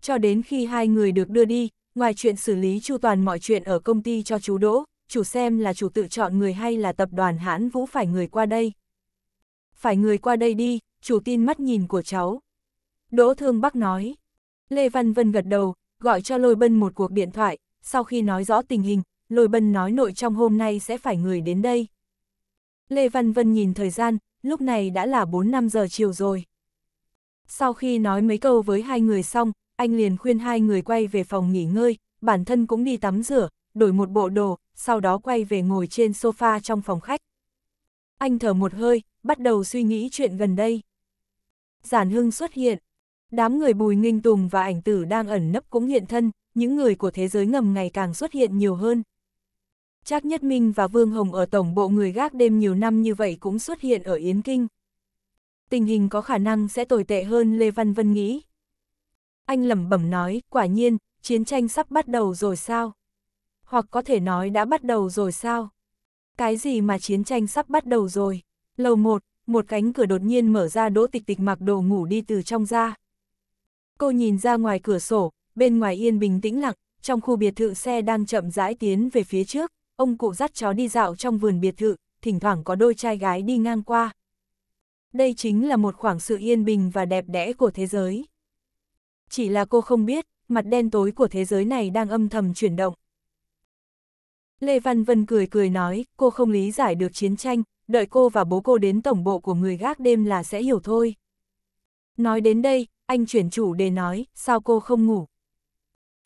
Cho đến khi hai người được đưa đi, ngoài chuyện xử lý chu toàn mọi chuyện ở công ty cho chú Đỗ, chủ xem là chủ tự chọn người hay là tập đoàn hãn vũ phải người qua đây. Phải người qua đây đi, chủ tin mắt nhìn của cháu. Đỗ Thương Bắc nói. Lê Văn Vân gật đầu, gọi cho Lôi Bân một cuộc điện thoại, sau khi nói rõ tình hình, Lôi Bân nói nội trong hôm nay sẽ phải người đến đây. Lê Văn Vân nhìn thời gian, lúc này đã là 4-5 giờ chiều rồi. Sau khi nói mấy câu với hai người xong, anh liền khuyên hai người quay về phòng nghỉ ngơi, bản thân cũng đi tắm rửa, đổi một bộ đồ, sau đó quay về ngồi trên sofa trong phòng khách. Anh thở một hơi, bắt đầu suy nghĩ chuyện gần đây. Giản Hưng xuất hiện. Đám người Bùi Nghinh Tùng và ảnh tử đang ẩn nấp cũng hiện thân, những người của thế giới ngầm ngày càng xuất hiện nhiều hơn. Trác Nhất Minh và Vương Hồng ở tổng bộ người gác đêm nhiều năm như vậy cũng xuất hiện ở Yến Kinh. Tình hình có khả năng sẽ tồi tệ hơn Lê Văn Vân nghĩ. Anh lẩm bẩm nói, quả nhiên, chiến tranh sắp bắt đầu rồi sao? Hoặc có thể nói đã bắt đầu rồi sao? Cái gì mà chiến tranh sắp bắt đầu rồi? Lầu một, một cánh cửa đột nhiên mở ra đỗ tịch tịch mặc đồ ngủ đi từ trong ra. Cô nhìn ra ngoài cửa sổ, bên ngoài yên bình tĩnh lặng, trong khu biệt thự xe đang chậm rãi tiến về phía trước ông cụ dắt chó đi dạo trong vườn biệt thự, thỉnh thoảng có đôi trai gái đi ngang qua. Đây chính là một khoảng sự yên bình và đẹp đẽ của thế giới. Chỉ là cô không biết, mặt đen tối của thế giới này đang âm thầm chuyển động. Lê Văn Vân cười cười nói, cô không lý giải được chiến tranh, đợi cô và bố cô đến tổng bộ của người gác đêm là sẽ hiểu thôi. Nói đến đây, anh chuyển chủ đề nói, sao cô không ngủ?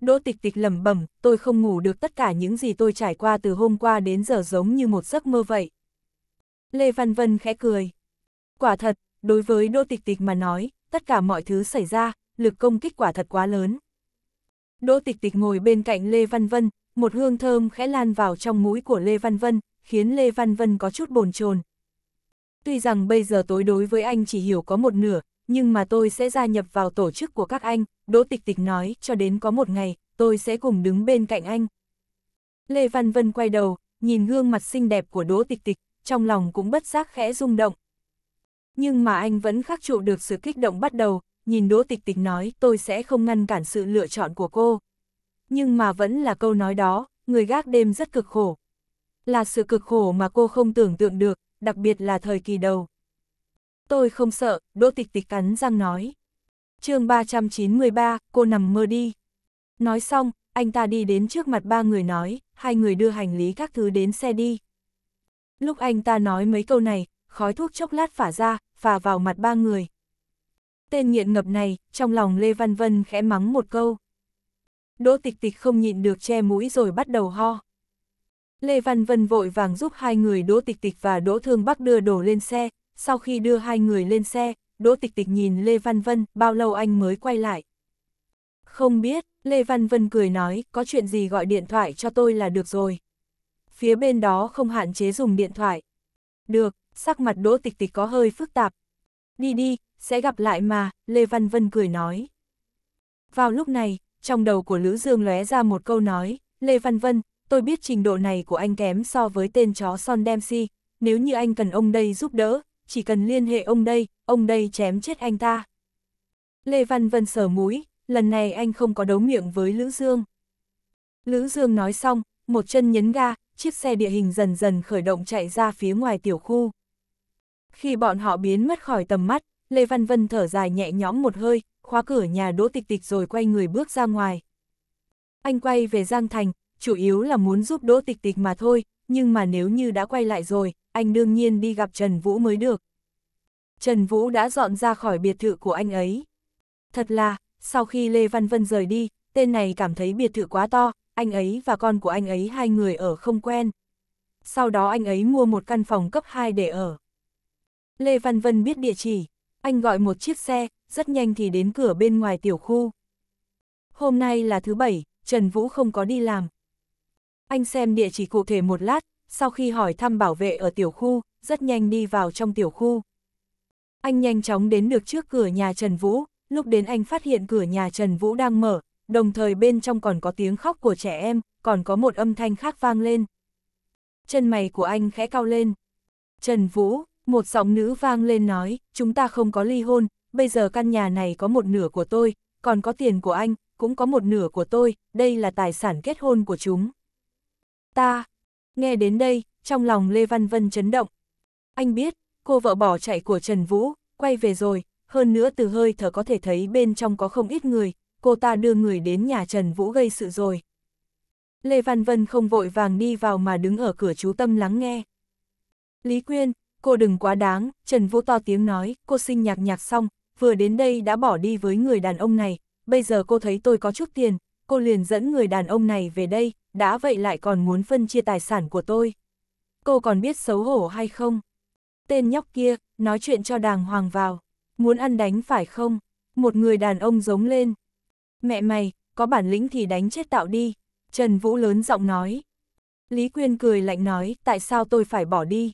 Đỗ tịch tịch lẩm bẩm, tôi không ngủ được tất cả những gì tôi trải qua từ hôm qua đến giờ giống như một giấc mơ vậy. Lê Văn Vân khẽ cười. Quả thật, đối với Đỗ tịch tịch mà nói, tất cả mọi thứ xảy ra, lực công kích quả thật quá lớn. Đỗ tịch tịch ngồi bên cạnh Lê Văn Vân, một hương thơm khẽ lan vào trong mũi của Lê Văn Vân, khiến Lê Văn Vân có chút bồn chồn. Tuy rằng bây giờ tối đối với anh chỉ hiểu có một nửa, nhưng mà tôi sẽ gia nhập vào tổ chức của các anh, Đỗ Tịch Tịch nói, cho đến có một ngày, tôi sẽ cùng đứng bên cạnh anh. Lê Văn Vân quay đầu, nhìn gương mặt xinh đẹp của Đỗ Tịch Tịch, trong lòng cũng bất giác khẽ rung động. Nhưng mà anh vẫn khắc trụ được sự kích động bắt đầu, nhìn Đỗ Tịch Tịch nói tôi sẽ không ngăn cản sự lựa chọn của cô. Nhưng mà vẫn là câu nói đó, người gác đêm rất cực khổ. Là sự cực khổ mà cô không tưởng tượng được, đặc biệt là thời kỳ đầu tôi không sợ, Đỗ Tịch Tịch cắn răng nói. chương 393, cô nằm mơ đi. Nói xong, anh ta đi đến trước mặt ba người nói, hai người đưa hành lý các thứ đến xe đi. Lúc anh ta nói mấy câu này, khói thuốc chốc lát phả ra, phả vào mặt ba người. Tên nghiện ngập này, trong lòng Lê Văn Vân khẽ mắng một câu. Đỗ tịch tịch không nhịn được che mũi rồi bắt đầu ho. Lê Văn Vân vội vàng giúp hai người Đỗ tịch tịch và Đỗ Thương Bắc đưa đồ lên xe, sau khi đưa hai người lên xe, Đỗ Tịch Tịch nhìn Lê Văn Vân, bao lâu anh mới quay lại. Không biết, Lê Văn Vân cười nói, có chuyện gì gọi điện thoại cho tôi là được rồi. Phía bên đó không hạn chế dùng điện thoại. Được, sắc mặt Đỗ Tịch Tịch có hơi phức tạp. Đi đi, sẽ gặp lại mà, Lê Văn Vân cười nói. Vào lúc này, trong đầu của Lữ Dương lóe ra một câu nói, Lê Văn Vân, tôi biết trình độ này của anh kém so với tên chó Son Dempsey, nếu như anh cần ông đây giúp đỡ, chỉ cần liên hệ ông đây, ông đây chém chết anh ta. Lê Văn Vân sờ mũi, lần này anh không có đấu miệng với Lữ Dương. Lữ Dương nói xong, một chân nhấn ga, chiếc xe địa hình dần dần khởi động chạy ra phía ngoài tiểu khu. Khi bọn họ biến mất khỏi tầm mắt, Lê Văn Vân thở dài nhẹ nhõm một hơi, khóa cửa nhà đỗ tịch tịch rồi quay người bước ra ngoài. Anh quay về Giang Thành, chủ yếu là muốn giúp đỗ tịch tịch mà thôi, nhưng mà nếu như đã quay lại rồi, anh đương nhiên đi gặp Trần Vũ mới được. Trần Vũ đã dọn ra khỏi biệt thự của anh ấy. Thật là, sau khi Lê Văn Vân rời đi, tên này cảm thấy biệt thự quá to, anh ấy và con của anh ấy hai người ở không quen. Sau đó anh ấy mua một căn phòng cấp 2 để ở. Lê Văn Vân biết địa chỉ, anh gọi một chiếc xe, rất nhanh thì đến cửa bên ngoài tiểu khu. Hôm nay là thứ bảy, Trần Vũ không có đi làm, anh xem địa chỉ cụ thể một lát, sau khi hỏi thăm bảo vệ ở tiểu khu, rất nhanh đi vào trong tiểu khu. Anh nhanh chóng đến được trước cửa nhà Trần Vũ, lúc đến anh phát hiện cửa nhà Trần Vũ đang mở, đồng thời bên trong còn có tiếng khóc của trẻ em, còn có một âm thanh khác vang lên. Chân mày của anh khẽ cao lên. Trần Vũ, một giọng nữ vang lên nói, chúng ta không có ly hôn, bây giờ căn nhà này có một nửa của tôi, còn có tiền của anh, cũng có một nửa của tôi, đây là tài sản kết hôn của chúng. Ta! Nghe đến đây, trong lòng Lê Văn Vân chấn động. Anh biết, cô vợ bỏ chạy của Trần Vũ, quay về rồi, hơn nữa từ hơi thở có thể thấy bên trong có không ít người, cô ta đưa người đến nhà Trần Vũ gây sự rồi. Lê Văn Vân không vội vàng đi vào mà đứng ở cửa chú Tâm lắng nghe. Lý Quyên, cô đừng quá đáng, Trần Vũ to tiếng nói, cô sinh nhạc nhạc xong, vừa đến đây đã bỏ đi với người đàn ông này, bây giờ cô thấy tôi có chút tiền, cô liền dẫn người đàn ông này về đây, đã vậy lại còn muốn phân chia tài sản của tôi. Cô còn biết xấu hổ hay không? Tên nhóc kia, nói chuyện cho đàng hoàng vào, muốn ăn đánh phải không? Một người đàn ông giống lên. Mẹ mày, có bản lĩnh thì đánh chết tạo đi, Trần Vũ lớn giọng nói. Lý Quyên cười lạnh nói, tại sao tôi phải bỏ đi?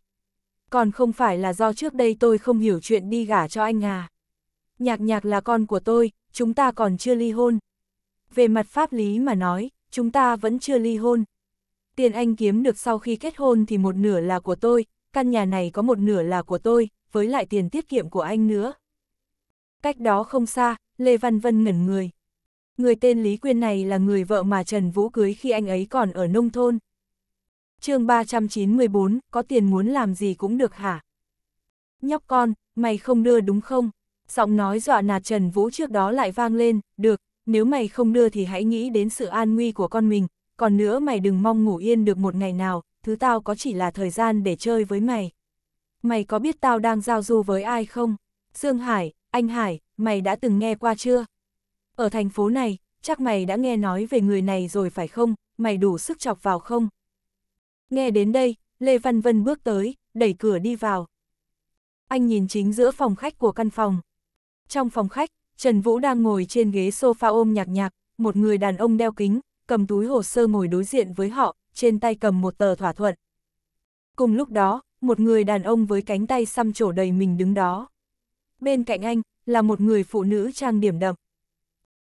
Còn không phải là do trước đây tôi không hiểu chuyện đi gả cho anh à. Nhạc nhạc là con của tôi, chúng ta còn chưa ly hôn. Về mặt pháp lý mà nói, chúng ta vẫn chưa ly hôn. Tiền anh kiếm được sau khi kết hôn thì một nửa là của tôi, căn nhà này có một nửa là của tôi, với lại tiền tiết kiệm của anh nữa. Cách đó không xa, Lê Văn Vân ngẩn người. Người tên Lý Quyên này là người vợ mà Trần Vũ cưới khi anh ấy còn ở nông thôn. chương 394, có tiền muốn làm gì cũng được hả? Nhóc con, mày không đưa đúng không? Giọng nói dọa nạt Trần Vũ trước đó lại vang lên, được, nếu mày không đưa thì hãy nghĩ đến sự an nguy của con mình, còn nữa mày đừng mong ngủ yên được một ngày nào, thứ tao có chỉ là thời gian để chơi với mày. Mày có biết tao đang giao du với ai không? Dương Hải, anh Hải, mày đã từng nghe qua chưa? Ở thành phố này, chắc mày đã nghe nói về người này rồi phải không? Mày đủ sức chọc vào không? Nghe đến đây, Lê Văn Vân bước tới, đẩy cửa đi vào. Anh nhìn chính giữa phòng khách của căn phòng. Trong phòng khách, Trần Vũ đang ngồi trên ghế sofa ôm nhạc nhạc, một người đàn ông đeo kính, cầm túi hồ sơ ngồi đối diện với họ, trên tay cầm một tờ thỏa thuận. Cùng lúc đó, một người đàn ông với cánh tay xăm trổ đầy mình đứng đó. Bên cạnh anh, là một người phụ nữ trang điểm đậm.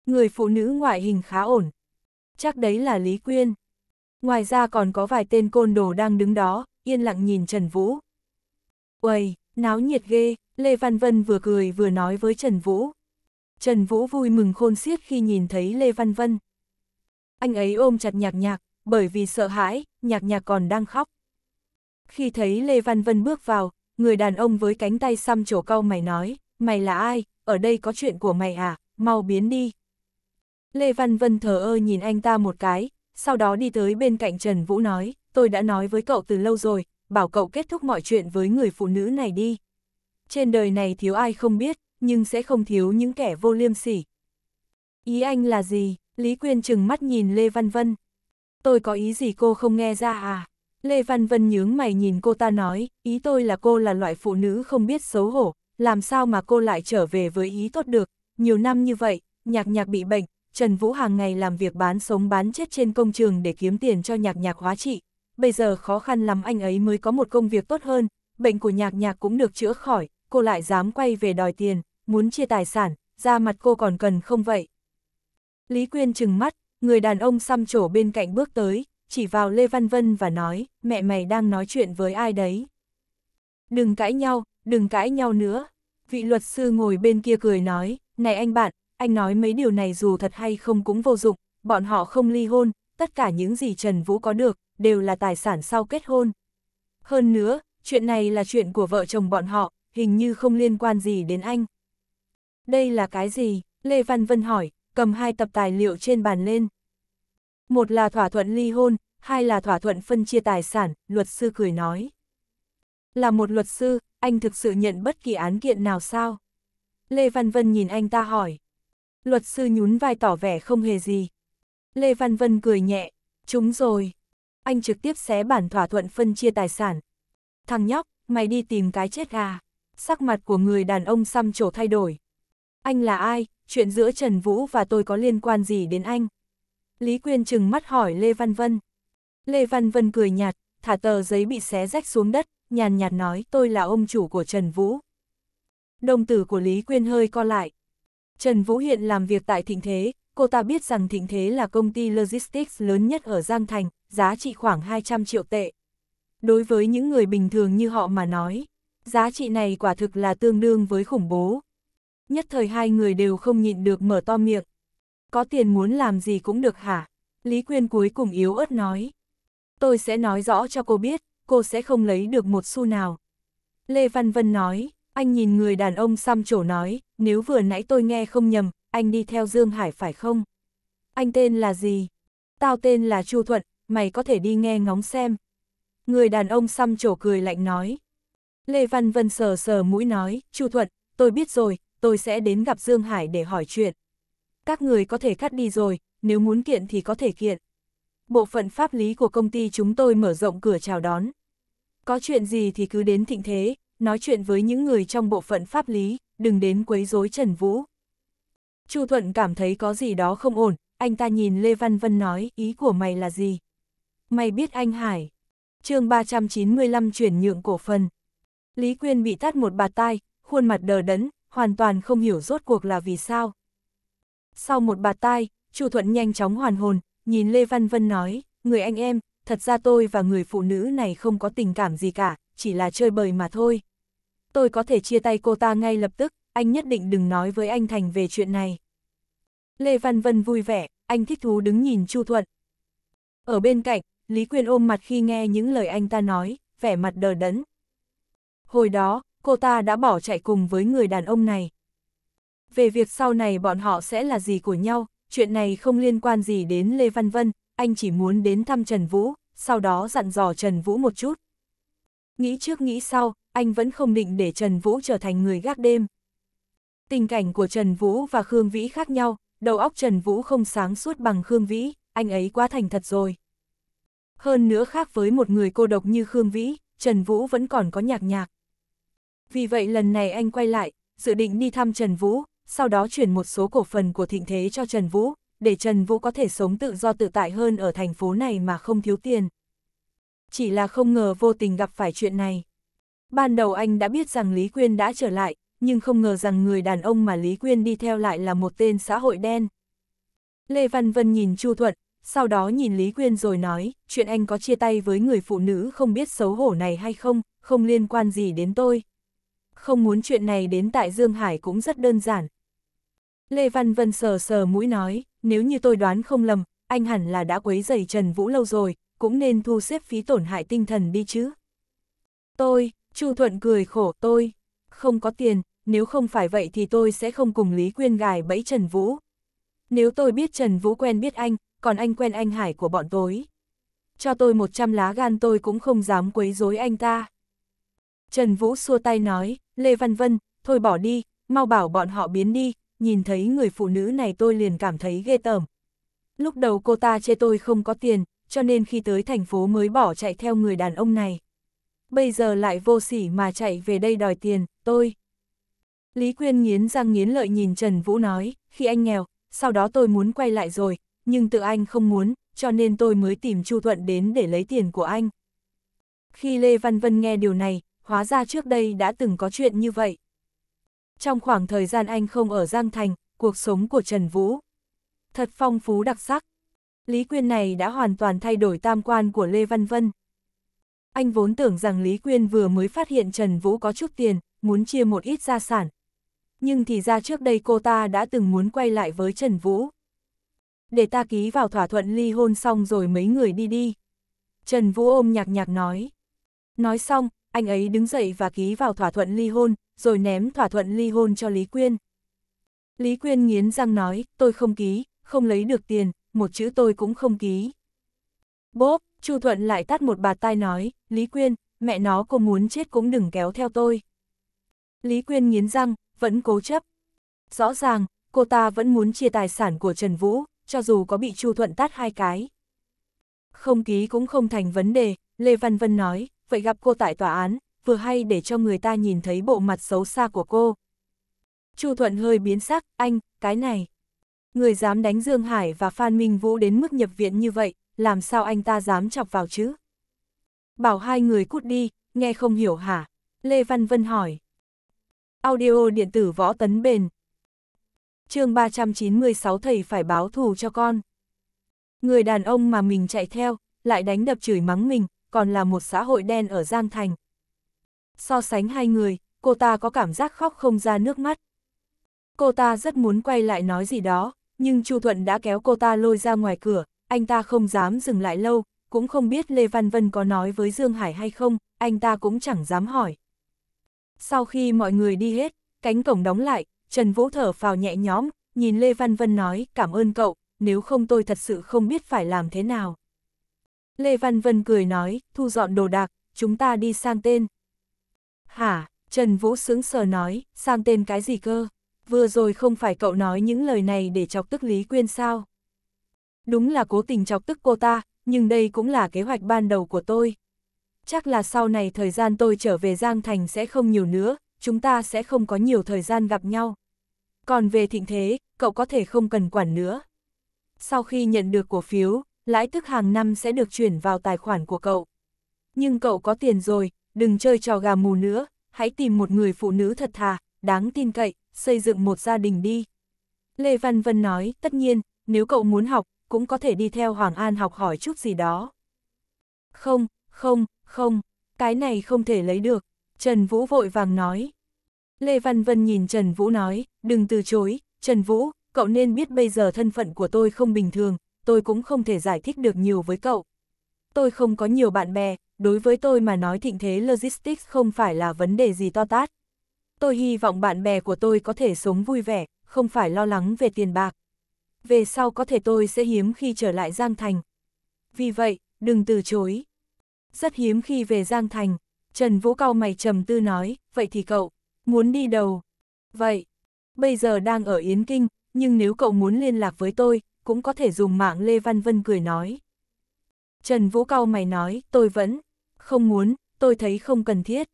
Người phụ nữ ngoại hình khá ổn. Chắc đấy là Lý Quyên. Ngoài ra còn có vài tên côn đồ đang đứng đó, yên lặng nhìn Trần Vũ. Uầy, náo nhiệt ghê, Lê Văn Vân vừa cười vừa nói với Trần Vũ. Trần Vũ vui mừng khôn xiết khi nhìn thấy Lê Văn Vân. Anh ấy ôm chặt nhạc nhạc, bởi vì sợ hãi, nhạc nhạc còn đang khóc. Khi thấy Lê Văn Vân bước vào, người đàn ông với cánh tay xăm chỗ cau mày nói, mày là ai, ở đây có chuyện của mày à, mau biến đi. Lê Văn Vân thờ ơ nhìn anh ta một cái, sau đó đi tới bên cạnh Trần Vũ nói, tôi đã nói với cậu từ lâu rồi, bảo cậu kết thúc mọi chuyện với người phụ nữ này đi. Trên đời này thiếu ai không biết, nhưng sẽ không thiếu những kẻ vô liêm sỉ. Ý anh là gì? Lý Quyên chừng mắt nhìn Lê Văn Vân. Tôi có ý gì cô không nghe ra à? Lê Văn Vân nhướng mày nhìn cô ta nói, ý tôi là cô là loại phụ nữ không biết xấu hổ, làm sao mà cô lại trở về với ý tốt được. Nhiều năm như vậy, nhạc nhạc bị bệnh, Trần Vũ hàng ngày làm việc bán sống bán chết trên công trường để kiếm tiền cho nhạc nhạc hóa trị. Bây giờ khó khăn lắm anh ấy mới có một công việc tốt hơn, bệnh của nhạc nhạc cũng được chữa khỏi, cô lại dám quay về đòi tiền, muốn chia tài sản, ra mặt cô còn cần không vậy? Lý Quyên trừng mắt, người đàn ông xăm trổ bên cạnh bước tới, chỉ vào Lê Văn Vân và nói, mẹ mày đang nói chuyện với ai đấy? Đừng cãi nhau, đừng cãi nhau nữa. Vị luật sư ngồi bên kia cười nói, này anh bạn, anh nói mấy điều này dù thật hay không cũng vô dụng, bọn họ không ly hôn, tất cả những gì Trần Vũ có được, đều là tài sản sau kết hôn. Hơn nữa, chuyện này là chuyện của vợ chồng bọn họ, hình như không liên quan gì đến anh đây là cái gì? Lê Văn Vân hỏi, cầm hai tập tài liệu trên bàn lên. Một là thỏa thuận ly hôn, hai là thỏa thuận phân chia tài sản, luật sư cười nói. Là một luật sư, anh thực sự nhận bất kỳ án kiện nào sao? Lê Văn Vân nhìn anh ta hỏi. Luật sư nhún vai tỏ vẻ không hề gì. Lê Văn Vân cười nhẹ, chúng rồi. Anh trực tiếp xé bản thỏa thuận phân chia tài sản. Thằng nhóc, mày đi tìm cái chết gà Sắc mặt của người đàn ông xăm trổ thay đổi, anh là ai? Chuyện giữa Trần Vũ và tôi có liên quan gì đến anh? Lý Quyên chừng mắt hỏi Lê Văn Vân. Lê Văn Vân cười nhạt, thả tờ giấy bị xé rách xuống đất, nhàn nhạt nói tôi là ông chủ của Trần Vũ. Đồng tử của Lý Quyên hơi co lại. Trần Vũ hiện làm việc tại Thịnh Thế, cô ta biết rằng Thịnh Thế là công ty logistics lớn nhất ở Giang Thành, giá trị khoảng 200 triệu tệ. Đối với những người bình thường như họ mà nói, giá trị này quả thực là tương đương với khủng bố. Nhất thời hai người đều không nhịn được mở to miệng. Có tiền muốn làm gì cũng được hả? Lý Quyên cuối cùng yếu ớt nói. Tôi sẽ nói rõ cho cô biết, cô sẽ không lấy được một xu nào. Lê Văn Vân nói, anh nhìn người đàn ông xăm trổ nói, nếu vừa nãy tôi nghe không nhầm, anh đi theo Dương Hải phải không? Anh tên là gì? Tao tên là Chu Thuận, mày có thể đi nghe ngóng xem. Người đàn ông xăm trổ cười lạnh nói. Lê Văn Vân sờ sờ mũi nói, Chu Thuận, tôi biết rồi, tôi sẽ đến gặp Dương Hải để hỏi chuyện. Các người có thể cắt đi rồi, nếu muốn kiện thì có thể kiện. Bộ phận pháp lý của công ty chúng tôi mở rộng cửa chào đón. Có chuyện gì thì cứ đến thịnh thế, nói chuyện với những người trong bộ phận pháp lý, đừng đến quấy rối Trần Vũ. Chu Thuận cảm thấy có gì đó không ổn, anh ta nhìn Lê Văn Vân nói, ý của mày là gì? Mày biết anh Hải. chương 395 chuyển nhượng cổ phần. Lý Quyên bị tát một bà tai, khuôn mặt đờ đẫn, hoàn toàn không hiểu rốt cuộc là vì sao. Sau một bà tai, Chu Thuận nhanh chóng hoàn hồn, nhìn Lê Văn Vân nói, người anh em, thật ra tôi và người phụ nữ này không có tình cảm gì cả, chỉ là chơi bời mà thôi. Tôi có thể chia tay cô ta ngay lập tức, anh nhất định đừng nói với anh Thành về chuyện này. Lê Văn Vân vui vẻ, anh thích thú đứng nhìn Chu Thuận. Ở bên cạnh, Lý quyên ôm mặt khi nghe những lời anh ta nói, vẻ mặt đờ đẫn. Hồi đó, cô ta đã bỏ chạy cùng với người đàn ông này. Về việc sau này bọn họ sẽ là gì của nhau, chuyện này không liên quan gì đến Lê Văn Vân, anh chỉ muốn đến thăm Trần Vũ, sau đó dặn dò Trần Vũ một chút. Nghĩ trước nghĩ sau, anh vẫn không định để Trần Vũ trở thành người gác đêm. Tình cảnh của Trần Vũ và Khương Vĩ khác nhau, đầu óc Trần Vũ không sáng suốt bằng Khương Vĩ, anh ấy quá thành thật rồi. Hơn nữa khác với một người cô độc như Khương Vĩ, Trần Vũ vẫn còn có nhạc nhạc. Vì vậy lần này anh quay lại, dự định đi thăm Trần Vũ, sau đó chuyển một số cổ phần của thịnh thế cho Trần Vũ, để Trần Vũ có thể sống tự do tự tại hơn ở thành phố này mà không thiếu tiền. Chỉ là không ngờ vô tình gặp phải chuyện này. Ban đầu anh đã biết rằng Lý Quyên đã trở lại, nhưng không ngờ rằng người đàn ông mà Lý Quyên đi theo lại là một tên xã hội đen. Lê Văn Vân nhìn Chu Thuận, sau đó nhìn Lý Quyên rồi nói, chuyện anh có chia tay với người phụ nữ không biết xấu hổ này hay không, không liên quan gì đến tôi không muốn chuyện này đến tại Dương Hải cũng rất đơn giản. Lê Văn Vân sờ sờ mũi nói, nếu như tôi đoán không lầm, anh hẳn là đã quấy dày Trần Vũ lâu rồi, cũng nên thu xếp phí tổn hại tinh thần đi chứ. Tôi, Chu Thuận cười khổ, tôi, không có tiền, nếu không phải vậy thì tôi sẽ không cùng Lý Quyên gài bẫy Trần Vũ. Nếu tôi biết Trần Vũ quen biết anh, còn anh quen anh Hải của bọn tối. Cho tôi 100 lá gan tôi cũng không dám quấy rối anh ta. Trần Vũ xua tay nói, Lê Văn Vân, thôi bỏ đi, mau bảo bọn họ biến đi, nhìn thấy người phụ nữ này tôi liền cảm thấy ghê tởm. Lúc đầu cô ta chê tôi không có tiền, cho nên khi tới thành phố mới bỏ chạy theo người đàn ông này. Bây giờ lại vô sỉ mà chạy về đây đòi tiền, tôi. Lý Quyên nghiến răng nghiến lợi nhìn Trần Vũ nói, khi anh nghèo, sau đó tôi muốn quay lại rồi, nhưng tự anh không muốn, cho nên tôi mới tìm Chu Thuận đến để lấy tiền của anh. Khi Lê Văn Vân nghe điều này, hóa ra trước đây đã từng có chuyện như vậy. Trong khoảng thời gian anh không ở Giang Thành, cuộc sống của Trần Vũ thật phong phú đặc sắc. Lý Quyên này đã hoàn toàn thay đổi tam quan của Lê Văn Vân. Anh vốn tưởng rằng Lý Quyên vừa mới phát hiện Trần Vũ có chút tiền, muốn chia một ít gia sản. Nhưng thì ra trước đây cô ta đã từng muốn quay lại với Trần Vũ. Để ta ký vào thỏa thuận ly hôn xong rồi mấy người đi đi. Trần Vũ ôm nhạc nhạc nói. Nói xong, anh ấy đứng dậy và ký vào thỏa thuận ly hôn, rồi ném thỏa thuận ly hôn cho Lý Quyên. Lý Quyên nghiến răng nói, tôi không ký, không lấy được tiền, một chữ tôi cũng không ký. Bốp, Chu Thuận lại tắt một bà tai nói, Lý Quyên, mẹ nó cô muốn chết cũng đừng kéo theo tôi. Lý Quyên nghiến răng, vẫn cố chấp. Rõ ràng, cô ta vẫn muốn chia tài sản của Trần Vũ, cho dù có bị Chu Thuận tát hai cái. Không ký cũng không thành vấn đề, Lê Văn Vân nói, vậy gặp cô tại tòa án, vừa hay để cho người ta nhìn thấy bộ mặt xấu xa của cô. Chu Thuận hơi biến sắc, anh, cái này. Người dám đánh Dương Hải và Phan Minh Vũ đến mức nhập viện như vậy, làm sao anh ta dám chọc vào chứ? Bảo hai người cút đi, nghe không hiểu hả? Lê Văn Vân hỏi. Audio điện tử võ tấn bền. chương 396 thầy phải báo thù cho con. Người đàn ông mà mình chạy theo, lại đánh đập chửi mắng mình, còn là một xã hội đen ở Giang Thành. So sánh hai người, cô ta có cảm giác khóc không ra nước mắt. Cô ta rất muốn quay lại nói gì đó, nhưng Chu Thuận đã kéo cô ta lôi ra ngoài cửa, anh ta không dám dừng lại lâu, cũng không biết Lê Văn Vân có nói với Dương Hải hay không, anh ta cũng chẳng dám hỏi. Sau khi mọi người đi hết, cánh cổng đóng lại, Trần Vũ thở phào nhẹ nhõm, nhìn Lê Văn Vân nói cảm ơn cậu, nếu không tôi thật sự không biết phải làm thế nào. Lê Văn Vân cười nói, thu dọn đồ đạc, chúng ta đi sang tên. Hả, Trần Vũ sướng sờ nói, sang tên cái gì cơ? Vừa rồi không phải cậu nói những lời này để chọc tức Lý Quyên sao? Đúng là cố tình chọc tức cô ta, nhưng đây cũng là kế hoạch ban đầu của tôi. Chắc là sau này thời gian tôi trở về Giang Thành sẽ không nhiều nữa, chúng ta sẽ không có nhiều thời gian gặp nhau. Còn về thịnh thế, cậu có thể không cần quản nữa. Sau khi nhận được cổ phiếu, lãi tức hàng năm sẽ được chuyển vào tài khoản của cậu. Nhưng cậu có tiền rồi, đừng chơi trò gà mù nữa, hãy tìm một người phụ nữ thật thà, đáng tin cậy, xây dựng một gia đình đi. Lê Văn Vân nói, tất nhiên, nếu cậu muốn học, cũng có thể đi theo Hoàng An học hỏi chút gì đó. Không, không, không, cái này không thể lấy được, Trần Vũ vội vàng nói. Lê Văn Vân nhìn Trần Vũ nói, đừng từ chối, Trần Vũ, cậu nên biết bây giờ thân phận của tôi không bình thường, tôi cũng không thể giải thích được nhiều với cậu. Tôi không có nhiều bạn bè, đối với tôi mà nói thịnh thế logistics không phải là vấn đề gì to tát. Tôi hy vọng bạn bè của tôi có thể sống vui vẻ, không phải lo lắng về tiền bạc. Về sau có thể tôi sẽ hiếm khi trở lại Giang Thành. Vì vậy, đừng từ chối. Rất hiếm khi về Giang Thành, Trần Vũ Cao mày trầm tư nói, vậy thì cậu, muốn đi đâu? Vậy, bây giờ đang ở Yến Kinh, nhưng nếu cậu muốn liên lạc với tôi, cũng có thể dùng mạng Lê Văn Vân cười nói. Trần Vũ cao mày nói, tôi vẫn không muốn, tôi thấy không cần thiết.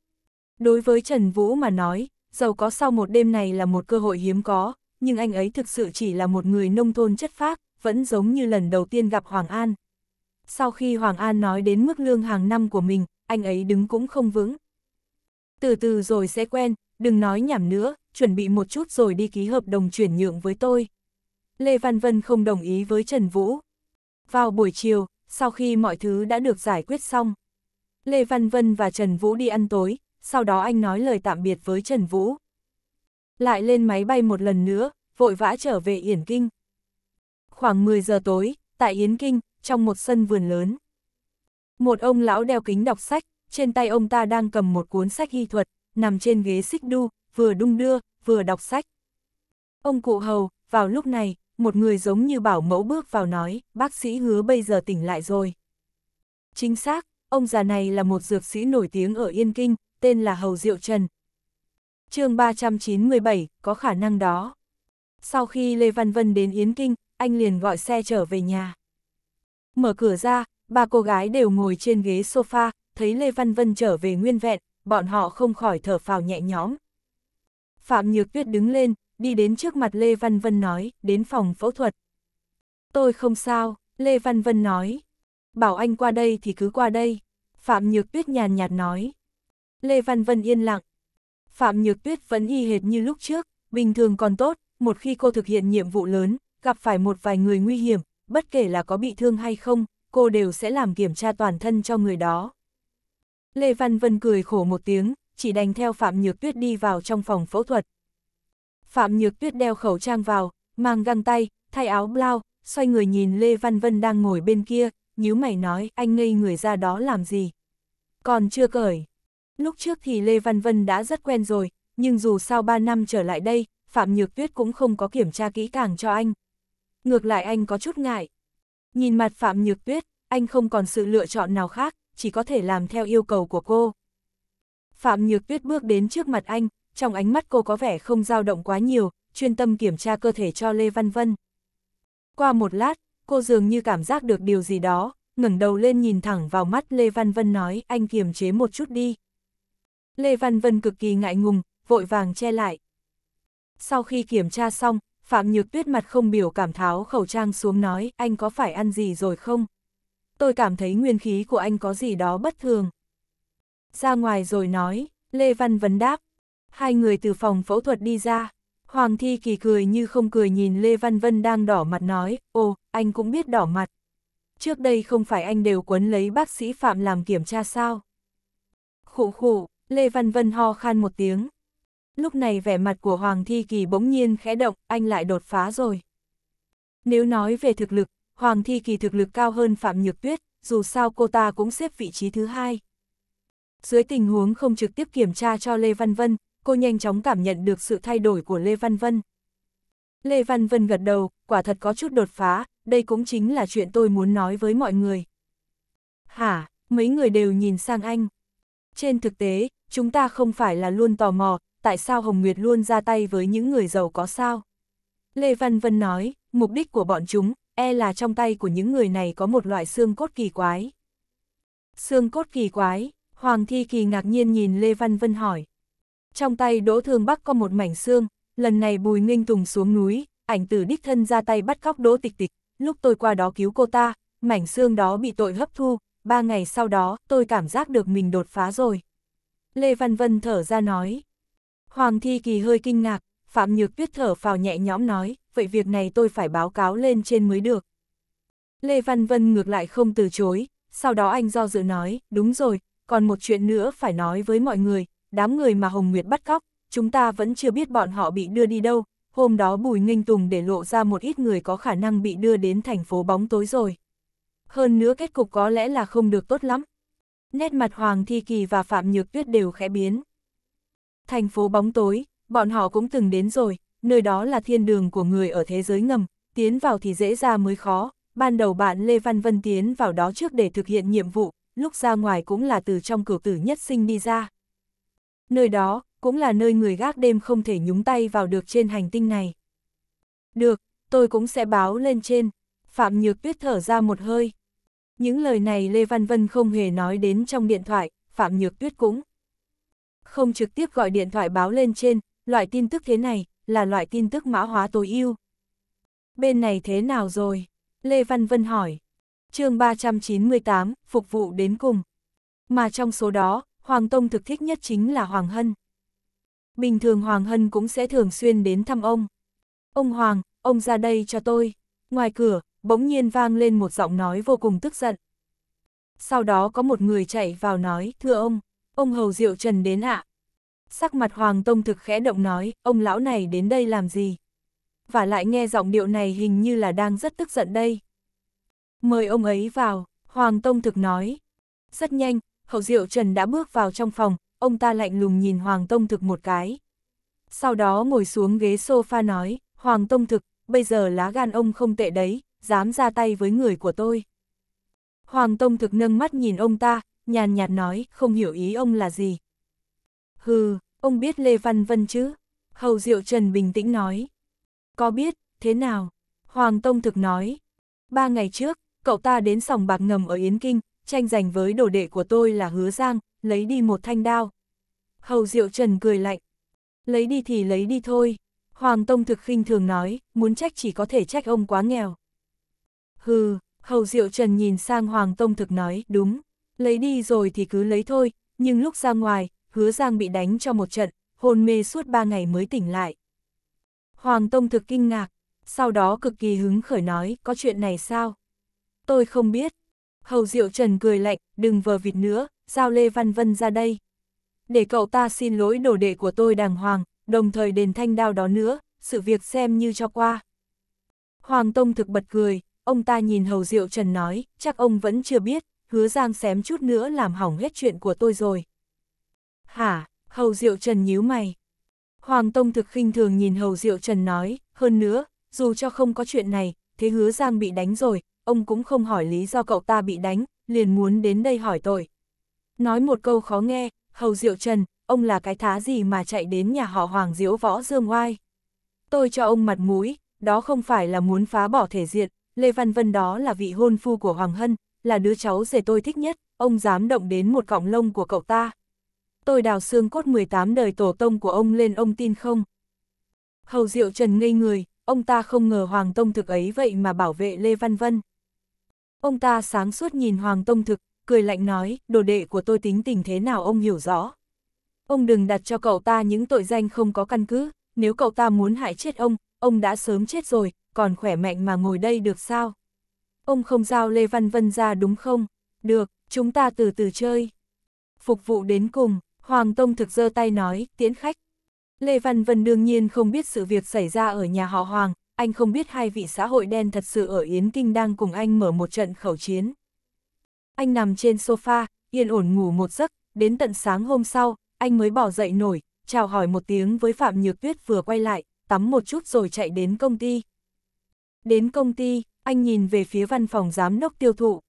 Đối với Trần Vũ mà nói, giàu có sau một đêm này là một cơ hội hiếm có, nhưng anh ấy thực sự chỉ là một người nông thôn chất phác, vẫn giống như lần đầu tiên gặp Hoàng An. Sau khi Hoàng An nói đến mức lương hàng năm của mình, anh ấy đứng cũng không vững. Từ từ rồi sẽ quen, đừng nói nhảm nữa, chuẩn bị một chút rồi đi ký hợp đồng chuyển nhượng với tôi. Lê Văn Vân không đồng ý với Trần Vũ. Vào buổi chiều, sau khi mọi thứ đã được giải quyết xong, Lê Văn Vân và Trần Vũ đi ăn tối, sau đó anh nói lời tạm biệt với Trần Vũ. Lại lên máy bay một lần nữa, vội vã trở về Yển Kinh. Khoảng 10 giờ tối, tại Yến Kinh, trong một sân vườn lớn. Một ông lão đeo kính đọc sách, trên tay ông ta đang cầm một cuốn sách hy thuật, nằm trên ghế xích đu, vừa đung đưa, vừa đọc sách. Ông cụ hầu, vào lúc này, một người giống như bảo mẫu bước vào nói, bác sĩ hứa bây giờ tỉnh lại rồi. Chính xác, ông già này là một dược sĩ nổi tiếng ở Yên Kinh, tên là Hầu Diệu Trần. chương 397, có khả năng đó. Sau khi Lê Văn Vân đến yên Kinh, anh liền gọi xe trở về nhà. Mở cửa ra, ba cô gái đều ngồi trên ghế sofa, thấy Lê Văn Vân trở về nguyên vẹn, bọn họ không khỏi thở phào nhẹ nhõm. Phạm Nhược Tuyết đứng lên, đi đến trước mặt Lê Văn Vân nói, đến phòng phẫu thuật. Tôi không sao, Lê Văn Vân nói. Bảo anh qua đây thì cứ qua đây. Phạm Nhược Tuyết nhàn nhạt nói. Lê Văn Vân yên lặng. Phạm Nhược Tuyết vẫn y hệt như lúc trước, bình thường còn tốt, một khi cô thực hiện nhiệm vụ lớn, gặp phải một vài người nguy hiểm, bất kể là có bị thương hay không, cô đều sẽ làm kiểm tra toàn thân cho người đó. Lê Văn Vân cười khổ một tiếng, chỉ đành theo Phạm Nhược Tuyết đi vào trong phòng phẫu thuật. Phạm Nhược Tuyết đeo khẩu trang vào, mang găng tay, thay áo blau, xoay người nhìn Lê Văn Vân đang ngồi bên kia, nhíu mày nói anh ngây người ra đó làm gì. Còn chưa cởi. Lúc trước thì Lê Văn Vân đã rất quen rồi, nhưng dù sau 3 năm trở lại đây, Phạm Nhược Tuyết cũng không có kiểm tra kỹ càng cho anh. Ngược lại anh có chút ngại. Nhìn mặt Phạm Nhược Tuyết, anh không còn sự lựa chọn nào khác, chỉ có thể làm theo yêu cầu của cô. Phạm Nhược Tuyết bước đến trước mặt anh, trong ánh mắt cô có vẻ không dao động quá nhiều, chuyên tâm kiểm tra cơ thể cho Lê Văn Vân. Qua một lát, cô dường như cảm giác được điều gì đó, ngẩng đầu lên nhìn thẳng vào mắt Lê Văn Vân nói anh kiềm chế một chút đi. Lê Văn Vân cực kỳ ngại ngùng, vội vàng che lại. Sau khi kiểm tra xong, Phạm Nhược Tuyết mặt không biểu cảm tháo khẩu trang xuống nói anh có phải ăn gì rồi không? Tôi cảm thấy nguyên khí của anh có gì đó bất thường. Ra ngoài rồi nói, Lê Văn Vân đáp, hai người từ phòng phẫu thuật đi ra. Hoàng Thi Kỳ cười như không cười nhìn Lê Văn Vân đang đỏ mặt nói, ồ, anh cũng biết đỏ mặt. Trước đây không phải anh đều quấn lấy bác sĩ Phạm làm kiểm tra sao? Khụ khụ, Lê Văn Vân ho khan một tiếng. Lúc này vẻ mặt của Hoàng Thi Kỳ bỗng nhiên khẽ động, anh lại đột phá rồi. Nếu nói về thực lực, Hoàng Thi Kỳ thực lực cao hơn Phạm Nhược Tuyết, dù sao cô ta cũng xếp vị trí thứ hai. Dưới tình huống không trực tiếp kiểm tra cho Lê Văn Vân, cô nhanh chóng cảm nhận được sự thay đổi của Lê Văn Vân. Lê Văn Vân gật đầu, quả thật có chút đột phá, đây cũng chính là chuyện tôi muốn nói với mọi người. Hả, mấy người đều nhìn sang anh. Trên thực tế, chúng ta không phải là luôn tò mò, tại sao Hồng Nguyệt luôn ra tay với những người giàu có sao? Lê Văn Vân nói, mục đích của bọn chúng, e là trong tay của những người này có một loại xương cốt kỳ quái. Xương cốt kỳ quái, Hoàng Thi Kỳ ngạc nhiên nhìn Lê Văn Vân hỏi. Trong tay Đỗ Thương Bắc có một mảnh xương, lần này Bùi Ninh Tùng xuống núi, ảnh tử đích thân ra tay bắt cóc Đỗ Tịch Tịch, lúc tôi qua đó cứu cô ta, mảnh xương đó bị tội hấp thu, ba ngày sau đó tôi cảm giác được mình đột phá rồi. Lê Văn Vân thở ra nói. Hoàng Thi Kỳ hơi kinh ngạc, Phạm Nhược Tuyết thở phào nhẹ nhõm nói, vậy việc này tôi phải báo cáo lên trên mới được. Lê Văn Vân ngược lại không từ chối, sau đó anh do dự nói, đúng rồi, còn một chuyện nữa phải nói với mọi người, đám người mà Hồng Nguyệt bắt cóc, chúng ta vẫn chưa biết bọn họ bị đưa đi đâu, hôm đó Bùi Nghinh Tùng để lộ ra một ít người có khả năng bị đưa đến thành phố bóng tối rồi. Hơn nữa kết cục có lẽ là không được tốt lắm. Nét mặt Hoàng Thi Kỳ và Phạm Nhược Tuyết đều khẽ biến. Thành phố bóng tối, bọn họ cũng từng đến rồi, nơi đó là thiên đường của người ở thế giới ngầm, tiến vào thì dễ ra mới khó, ban đầu bạn Lê Văn Vân tiến vào đó trước để thực hiện nhiệm vụ, lúc ra ngoài cũng là từ trong cửa tử nhất sinh đi ra nơi đó cũng là nơi người gác đêm không thể nhúng tay vào được trên hành tinh này. Được, tôi cũng sẽ báo lên trên. Phạm Nhược Tuyết thở ra một hơi. Những lời này Lê Văn Vân không hề nói đến trong điện thoại, Phạm Nhược Tuyết cũng. Không trực tiếp gọi điện thoại báo lên trên, loại tin tức thế này là loại tin tức mã hóa tối ưu. Bên này thế nào rồi? Lê Văn Vân hỏi. chương 398, phục vụ đến cùng. Mà trong số đó, Hoàng Tông thực thích nhất chính là Hoàng Hân. Bình thường Hoàng Hân cũng sẽ thường xuyên đến thăm ông. Ông Hoàng, ông ra đây cho tôi. Ngoài cửa, bỗng nhiên vang lên một giọng nói vô cùng tức giận. Sau đó có một người chạy vào nói, thưa ông, ông Hầu Diệu Trần đến ạ. Sắc mặt Hoàng Tông thực khẽ động nói, ông lão này đến đây làm gì? Và lại nghe giọng điệu này hình như là đang rất tức giận đây. Mời ông ấy vào, Hoàng Tông thực nói. Rất nhanh, Hậu Diệu Trần đã bước vào trong phòng, ông ta lạnh lùng nhìn Hoàng Tông Thực một cái. Sau đó ngồi xuống ghế sofa nói, Hoàng Tông Thực, bây giờ lá gan ông không tệ đấy, dám ra tay với người của tôi. Hoàng Tông Thực nâng mắt nhìn ông ta, nhàn nhạt nói, không hiểu ý ông là gì. Hừ, ông biết Lê Văn Vân chứ? Hầu Diệu Trần bình tĩnh nói. Có biết, thế nào? Hoàng Tông Thực nói. Ba ngày trước, cậu ta đến sòng bạc ngầm ở Yến Kinh, tranh giành với đồ đệ của tôi là hứa giang, lấy đi một thanh đao. Hầu Diệu Trần cười lạnh. Lấy đi thì lấy đi thôi. Hoàng Tông thực khinh thường nói, muốn trách chỉ có thể trách ông quá nghèo. Hừ, Hầu Diệu Trần nhìn sang Hoàng Tông thực nói, đúng, lấy đi rồi thì cứ lấy thôi, nhưng lúc ra ngoài, hứa Giang bị đánh cho một trận, hôn mê suốt ba ngày mới tỉnh lại. Hoàng Tông thực kinh ngạc, sau đó cực kỳ hứng khởi nói, có chuyện này sao? Tôi không biết, Hầu Diệu Trần cười lạnh, đừng vờ vịt nữa, giao Lê Văn Vân ra đây. Để cậu ta xin lỗi đồ đệ của tôi đàng hoàng, đồng thời đền thanh đao đó nữa, sự việc xem như cho qua. Hoàng Tông thực bật cười, ông ta nhìn Hầu Diệu Trần nói, chắc ông vẫn chưa biết, hứa giang xém chút nữa làm hỏng hết chuyện của tôi rồi. Hả, Hầu Diệu Trần nhíu mày. Hoàng Tông thực khinh thường nhìn Hầu Diệu Trần nói, hơn nữa, dù cho không có chuyện này, thế hứa giang bị đánh rồi, ông cũng không hỏi lý do cậu ta bị đánh, liền muốn đến đây hỏi tội. Nói một câu khó nghe, Hầu Diệu Trần, ông là cái thá gì mà chạy đến nhà họ Hoàng diễu võ dương oai. Tôi cho ông mặt mũi, đó không phải là muốn phá bỏ thể diện, Lê Văn Vân đó là vị hôn phu của Hoàng Hân, là đứa cháu rể tôi thích nhất, ông dám động đến một cọng lông của cậu ta. Tôi đào xương cốt 18 đời tổ tông của ông lên ông tin không? Hầu Diệu Trần ngây người, ông ta không ngờ Hoàng Tông thực ấy vậy mà bảo vệ Lê Văn Vân. Ông ta sáng suốt nhìn Hoàng Tông Thực, cười lạnh nói, đồ đệ của tôi tính tình thế nào ông hiểu rõ. Ông đừng đặt cho cậu ta những tội danh không có căn cứ, nếu cậu ta muốn hại chết ông, ông đã sớm chết rồi, còn khỏe mạnh mà ngồi đây được sao? Ông không giao Lê Văn Vân ra đúng không? Được, chúng ta từ từ chơi. Phục vụ đến cùng, Hoàng Tông thực giơ tay nói, tiễn khách. Lê Văn Vân đương nhiên không biết sự việc xảy ra ở nhà họ Hoàng, anh không biết hai vị xã hội đen thật sự ở Yến Kinh đang cùng anh mở một trận khẩu chiến. Anh nằm trên sofa, yên ổn ngủ một giấc, đến tận sáng hôm sau, anh mới bỏ dậy nổi, chào hỏi một tiếng với Phạm Nhược Tuyết vừa quay lại, tắm một chút rồi chạy đến công ty. Đến công ty, anh nhìn về phía văn phòng giám đốc tiêu thụ.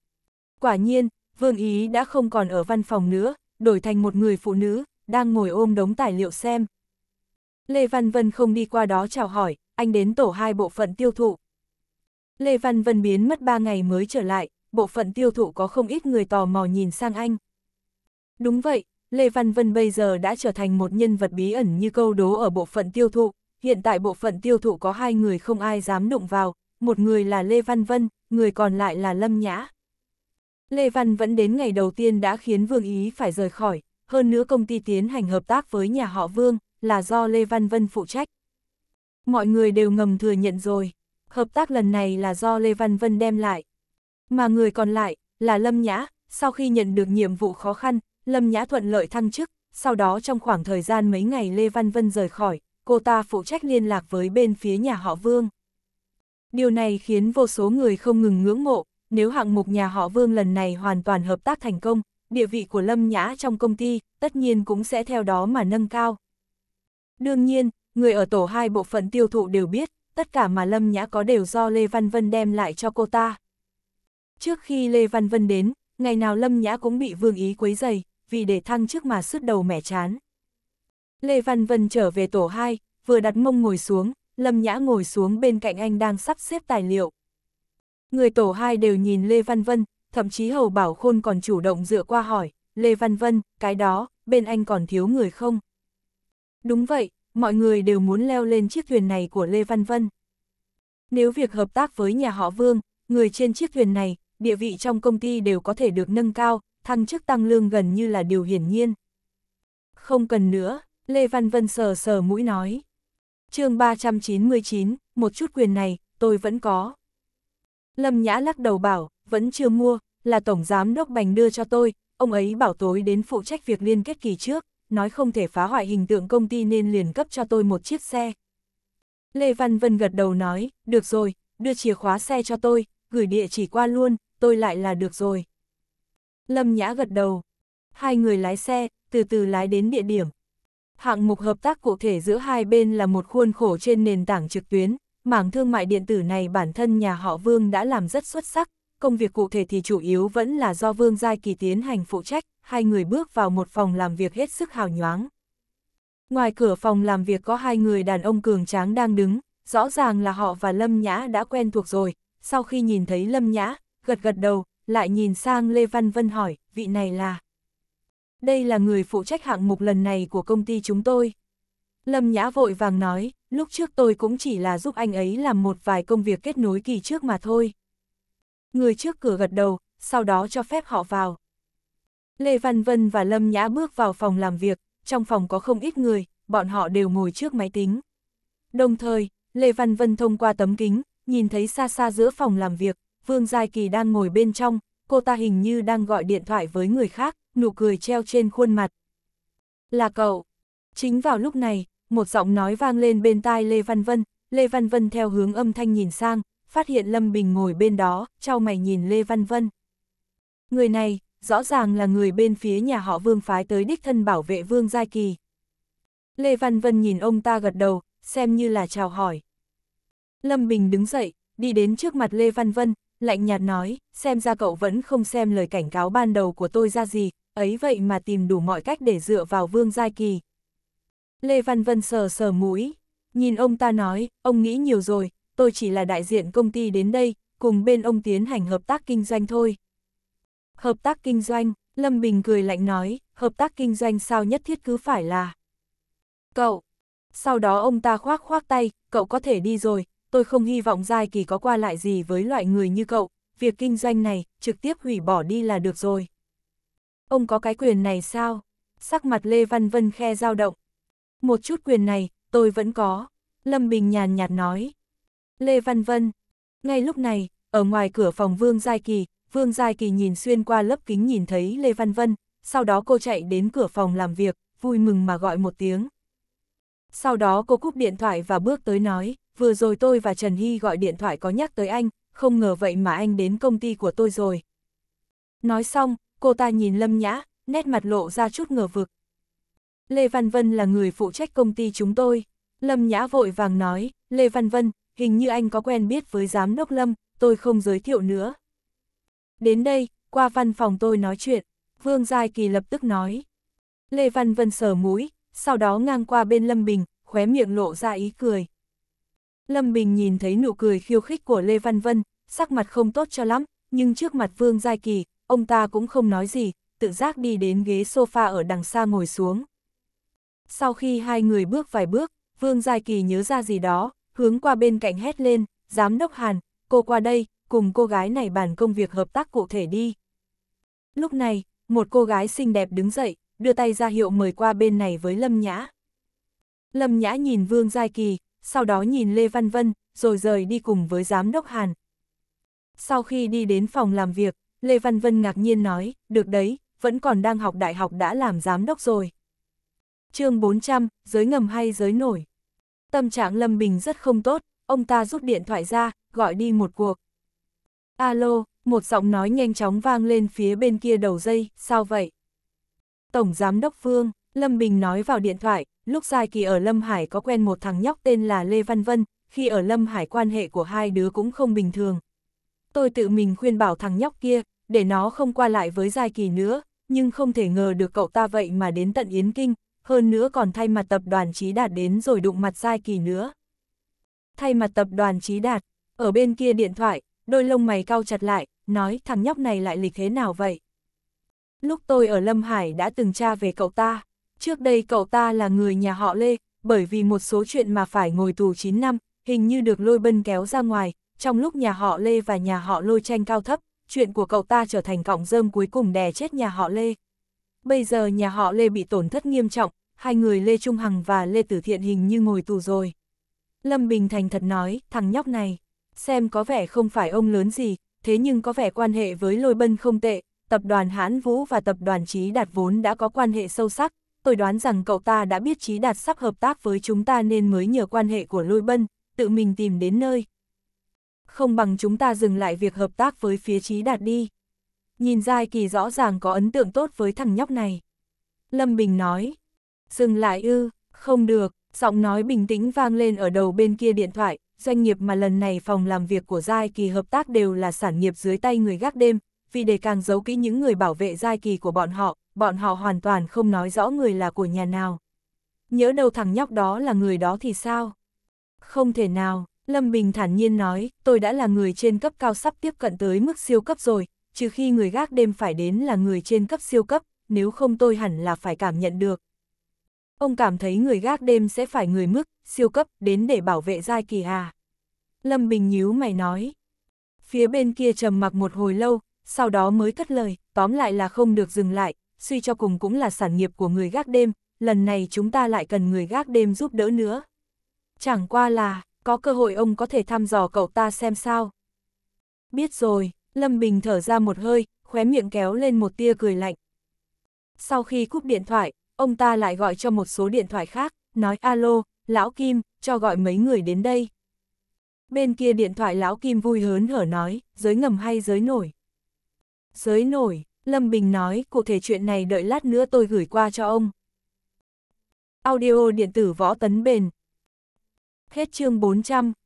Quả nhiên, Vương Ý đã không còn ở văn phòng nữa, đổi thành một người phụ nữ, đang ngồi ôm đống tài liệu xem. Lê Văn Vân không đi qua đó chào hỏi, anh đến tổ hai bộ phận tiêu thụ. Lê Văn Vân biến mất 3 ngày mới trở lại, bộ phận tiêu thụ có không ít người tò mò nhìn sang anh. Đúng vậy, Lê Văn Vân bây giờ đã trở thành một nhân vật bí ẩn như câu đố ở bộ phận tiêu thụ. Hiện tại bộ phận tiêu thụ có hai người không ai dám đụng vào, một người là Lê Văn Vân, người còn lại là Lâm Nhã. Lê Văn vẫn đến ngày đầu tiên đã khiến Vương Ý phải rời khỏi, hơn nữa công ty tiến hành hợp tác với nhà họ Vương là do Lê Văn Vân phụ trách, mọi người đều ngầm thừa nhận rồi. Hợp tác lần này là do Lê Văn Vân đem lại. Mà người còn lại, là Lâm Nhã, sau khi nhận được nhiệm vụ khó khăn, Lâm Nhã thuận lợi thăng chức, sau đó trong khoảng thời gian mấy ngày Lê Văn Vân rời khỏi, cô ta phụ trách liên lạc với bên phía nhà họ Vương. Điều này khiến vô số người không ngừng ngưỡng mộ, nếu hạng mục nhà họ Vương lần này hoàn toàn hợp tác thành công, địa vị của Lâm Nhã trong công ty tất nhiên cũng sẽ theo đó mà nâng cao. Đương nhiên, người ở tổ hai bộ phận tiêu thụ đều biết, tất cả mà Lâm Nhã có đều do Lê Văn Vân đem lại cho cô ta. Trước khi Lê Văn Vân đến, ngày nào Lâm Nhã cũng bị Vương Ý quấy dày, vì để thăng trước mà sứt đầu mẻ chán. Lê Văn Vân trở về tổ hai vừa đặt mông ngồi xuống, Lâm Nhã ngồi xuống bên cạnh anh đang sắp xếp tài liệu. Người tổ hai đều nhìn Lê Văn Vân, thậm chí Hầu Bảo Khôn còn chủ động dựa qua hỏi, Lê Văn Vân, cái đó, bên anh còn thiếu người không? Đúng vậy, mọi người đều muốn leo lên chiếc thuyền này của Lê Văn Vân. Nếu việc hợp tác với nhà họ Vương, người trên chiếc thuyền này, địa vị trong công ty đều có thể được nâng cao, thăng chức tăng lương gần như là điều hiển nhiên. Không cần nữa, Lê Văn Vân sờ sờ mũi nói. chương 399, một chút quyền này, tôi vẫn có. Lâm Nhã lắc đầu bảo, vẫn chưa mua, là Tổng Giám Đốc Bành đưa cho tôi, ông ấy bảo tối đến phụ trách việc liên kết kỳ trước nói không thể phá hoại hình tượng công ty nên liền cấp cho tôi một chiếc xe. Lê Văn Vân gật đầu nói, được rồi, đưa chìa khóa xe cho tôi, gửi địa chỉ qua luôn, tôi lại là được rồi. Lâm Nhã gật đầu. Hai người lái xe, từ từ lái đến địa điểm. Hạng mục hợp tác cụ thể giữa hai bên là một khuôn khổ trên nền tảng trực tuyến, mảng thương mại điện tử này bản thân nhà họ Vương đã làm rất xuất sắc, công việc cụ thể thì chủ yếu vẫn là do Vương Giai Kỳ tiến hành phụ trách, hai người bước vào một phòng làm việc hết sức hào nhoáng. Ngoài cửa phòng làm việc có hai người đàn ông cường tráng đang đứng, rõ ràng là họ và Lâm Nhã đã quen thuộc rồi, sau khi nhìn thấy Lâm Nhã, gật gật đầu, lại nhìn sang Lê Văn Vân hỏi, vị này là... Đây là người phụ trách hạng mục lần này của công ty chúng tôi. Lâm Nhã vội vàng nói, lúc trước tôi cũng chỉ là giúp anh ấy làm một vài công việc kết nối kỳ trước mà thôi người trước cửa gật đầu, sau đó cho phép họ vào. Lê Văn Vân và Lâm Nhã bước vào phòng làm việc, trong phòng có không ít người, bọn họ đều ngồi trước máy tính. Đồng thời, Lê Văn Vân thông qua tấm kính, nhìn thấy xa xa giữa phòng làm việc, Vương Giai Kỳ đang ngồi bên trong, cô ta hình như đang gọi điện thoại với người khác, nụ cười treo trên khuôn mặt. Là cậu. Chính vào lúc này, một giọng nói vang lên bên tai Lê Văn Vân, Lê Văn Vân theo hướng âm thanh nhìn sang, phát hiện Lâm Bình ngồi bên đó, trao mày nhìn Lê Văn Vân. Người này, rõ ràng là người bên phía nhà họ Vương phái tới đích thân bảo vệ Vương Giai Kỳ. Lê Văn Vân nhìn ông ta gật đầu, xem như là chào hỏi. Lâm Bình đứng dậy, đi đến trước mặt Lê Văn Vân, lạnh nhạt nói, xem ra cậu vẫn không xem lời cảnh cáo ban đầu của tôi ra gì, ấy vậy mà tìm đủ mọi cách để dựa vào Vương Giai Kỳ. Lê Văn Vân sờ sờ mũi, nhìn ông ta nói, ông nghĩ nhiều rồi, tôi chỉ là đại diện công ty đến đây, cùng bên ông tiến hành hợp tác kinh doanh thôi. Hợp tác kinh doanh, Lâm Bình cười lạnh nói, hợp tác kinh doanh sao nhất thiết cứ phải là... Cậu! Sau đó ông ta khoác khoác tay, cậu có thể đi rồi, tôi không hy vọng Giai Kỳ có qua lại gì với loại người như cậu, việc kinh doanh này, trực tiếp hủy bỏ đi là được rồi. Ông có cái quyền này sao? Sắc mặt Lê Văn Vân khe dao động. Một chút quyền này, tôi vẫn có. Lâm Bình nhàn nhạt nói, Lê Văn Vân. Ngay lúc này, ở ngoài cửa phòng Vương Giai Kỳ, Vương Giai Kỳ nhìn xuyên qua lớp kính nhìn thấy Lê Văn Vân, sau đó cô chạy đến cửa phòng làm việc, vui mừng mà gọi một tiếng. Sau đó cô cúp điện thoại và bước tới nói, vừa rồi tôi và Trần Hy gọi điện thoại có nhắc tới anh, không ngờ vậy mà anh đến công ty của tôi rồi. Nói xong, cô ta nhìn Lâm Nhã, nét mặt lộ ra chút ngờ vực. Lê Văn Vân là người phụ trách công ty chúng tôi. Lâm Nhã vội vàng nói, Lê Văn Vân, hình như anh có quen biết với giám đốc Lâm, tôi không giới thiệu nữa. Đến đây, qua văn phòng tôi nói chuyện, Vương Giai Kỳ lập tức nói. Lê Văn Vân sờ mũi, sau đó ngang qua bên Lâm Bình, khóe miệng lộ ra ý cười. Lâm Bình nhìn thấy nụ cười khiêu khích của Lê Văn Vân, sắc mặt không tốt cho lắm, nhưng trước mặt Vương Giai Kỳ, ông ta cũng không nói gì, tự giác đi đến ghế sofa ở đằng xa ngồi xuống. Sau khi hai người bước vài bước, Vương Giai Kỳ nhớ ra gì đó, hướng qua bên cạnh hét lên, giám đốc Hàn, cô qua đây, cùng cô gái này bàn công việc hợp tác cụ thể đi. Lúc này, một cô gái xinh đẹp đứng dậy, đưa tay ra hiệu mời qua bên này với Lâm Nhã. Lâm Nhã nhìn Vương Giai Kỳ, sau đó nhìn Lê Văn Vân, rồi rời đi cùng với giám đốc Hàn. Sau khi đi đến phòng làm việc, Lê Văn Vân ngạc nhiên nói, được đấy, vẫn còn đang học đại học đã làm giám đốc rồi. chương 400, giới ngầm hay giới nổi. Tâm trạng Lâm Bình rất không tốt, ông ta rút điện thoại ra, gọi đi một cuộc. Alo, một giọng nói nhanh chóng vang lên phía bên kia đầu dây, sao vậy? Tổng Giám Đốc phương Lâm Bình nói vào điện thoại, lúc Giai Kỳ ở Lâm Hải có quen một thằng nhóc tên là Lê Văn Vân, khi ở Lâm Hải quan hệ của hai đứa cũng không bình thường. Tôi tự mình khuyên bảo thằng nhóc kia, để nó không qua lại với Giai Kỳ nữa, nhưng không thể ngờ được cậu ta vậy mà đến tận Yến Kinh, hơn nữa còn thay mặt tập đoàn Chí Đạt đến rồi đụng mặt Giai Kỳ nữa. Thay mặt tập đoàn Chí Đạt, ở bên kia điện thoại, đôi lông mày cau chặt lại, nói thằng nhóc này lại lịch thế nào vậy? Lúc tôi ở Lâm Hải đã từng tra về cậu ta, trước đây cậu ta là người nhà họ Lê, bởi vì một số chuyện mà phải ngồi tù 9 năm, hình như được lôi bân kéo ra ngoài, trong lúc nhà họ Lê và nhà họ lôi tranh cao thấp, chuyện của cậu ta trở thành cọng rơm cuối cùng đè chết nhà họ Lê bây giờ nhà họ Lê bị tổn thất nghiêm trọng, hai người Lê Trung Hằng và Lê Tử Thiện hình như ngồi tù rồi. Lâm Bình Thành thật nói, thằng nhóc này, xem có vẻ không phải ông lớn gì, thế nhưng có vẻ quan hệ với lôi bân không tệ, tập đoàn Hãn Vũ và tập đoàn Trí Đạt vốn đã có quan hệ sâu sắc, tôi đoán rằng cậu ta đã biết Trí Đạt sắp hợp tác với chúng ta nên mới nhờ quan hệ của lôi bân, tự mình tìm đến nơi. Không bằng chúng ta dừng lại việc hợp tác với phía Trí Đạt đi. Nhìn Giai Kỳ rõ ràng có ấn tượng tốt với thằng nhóc này. Lâm Bình nói, dừng lại ư, không được, giọng nói bình tĩnh vang lên ở đầu bên kia điện thoại, doanh nghiệp mà lần này phòng làm việc của Giai Kỳ hợp tác đều là sản nghiệp dưới tay người gác đêm, vì để càng giấu kỹ những người bảo vệ Giai Kỳ của bọn họ, bọn họ hoàn toàn không nói rõ người là của nhà nào. Nhớ đâu thằng nhóc đó là người đó thì sao? Không thể nào, Lâm Bình thản nhiên nói, tôi đã là người trên cấp cao sắp tiếp cận tới mức siêu cấp rồi, trừ khi người gác đêm phải đến là người trên cấp siêu cấp, nếu không tôi hẳn là phải cảm nhận được. Ông cảm thấy người gác đêm sẽ phải người mức, siêu cấp, đến để bảo vệ giai kỳ à. Lâm Bình nhíu mày nói. Phía bên kia trầm mặc một hồi lâu, sau đó mới cất lời, tóm lại là không được dừng lại, suy cho cùng cũng là sản nghiệp của người gác đêm, lần này chúng ta lại cần người gác đêm giúp đỡ nữa. Chẳng qua là, có cơ hội ông có thể thăm dò cậu ta xem sao. Biết rồi, Lâm Bình thở ra một hơi, khóe miệng kéo lên một tia cười lạnh. Sau khi cúp điện thoại, ông ta lại gọi cho một số điện thoại khác, nói alo, lão Kim, cho gọi mấy người đến đây. Bên kia điện thoại lão Kim vui hớn hở nói, giới ngầm hay giới nổi. Giới nổi, Lâm Bình nói, cụ thể chuyện này đợi lát nữa tôi gửi qua cho ông. Audio điện tử võ tấn bền. Hết chương 400.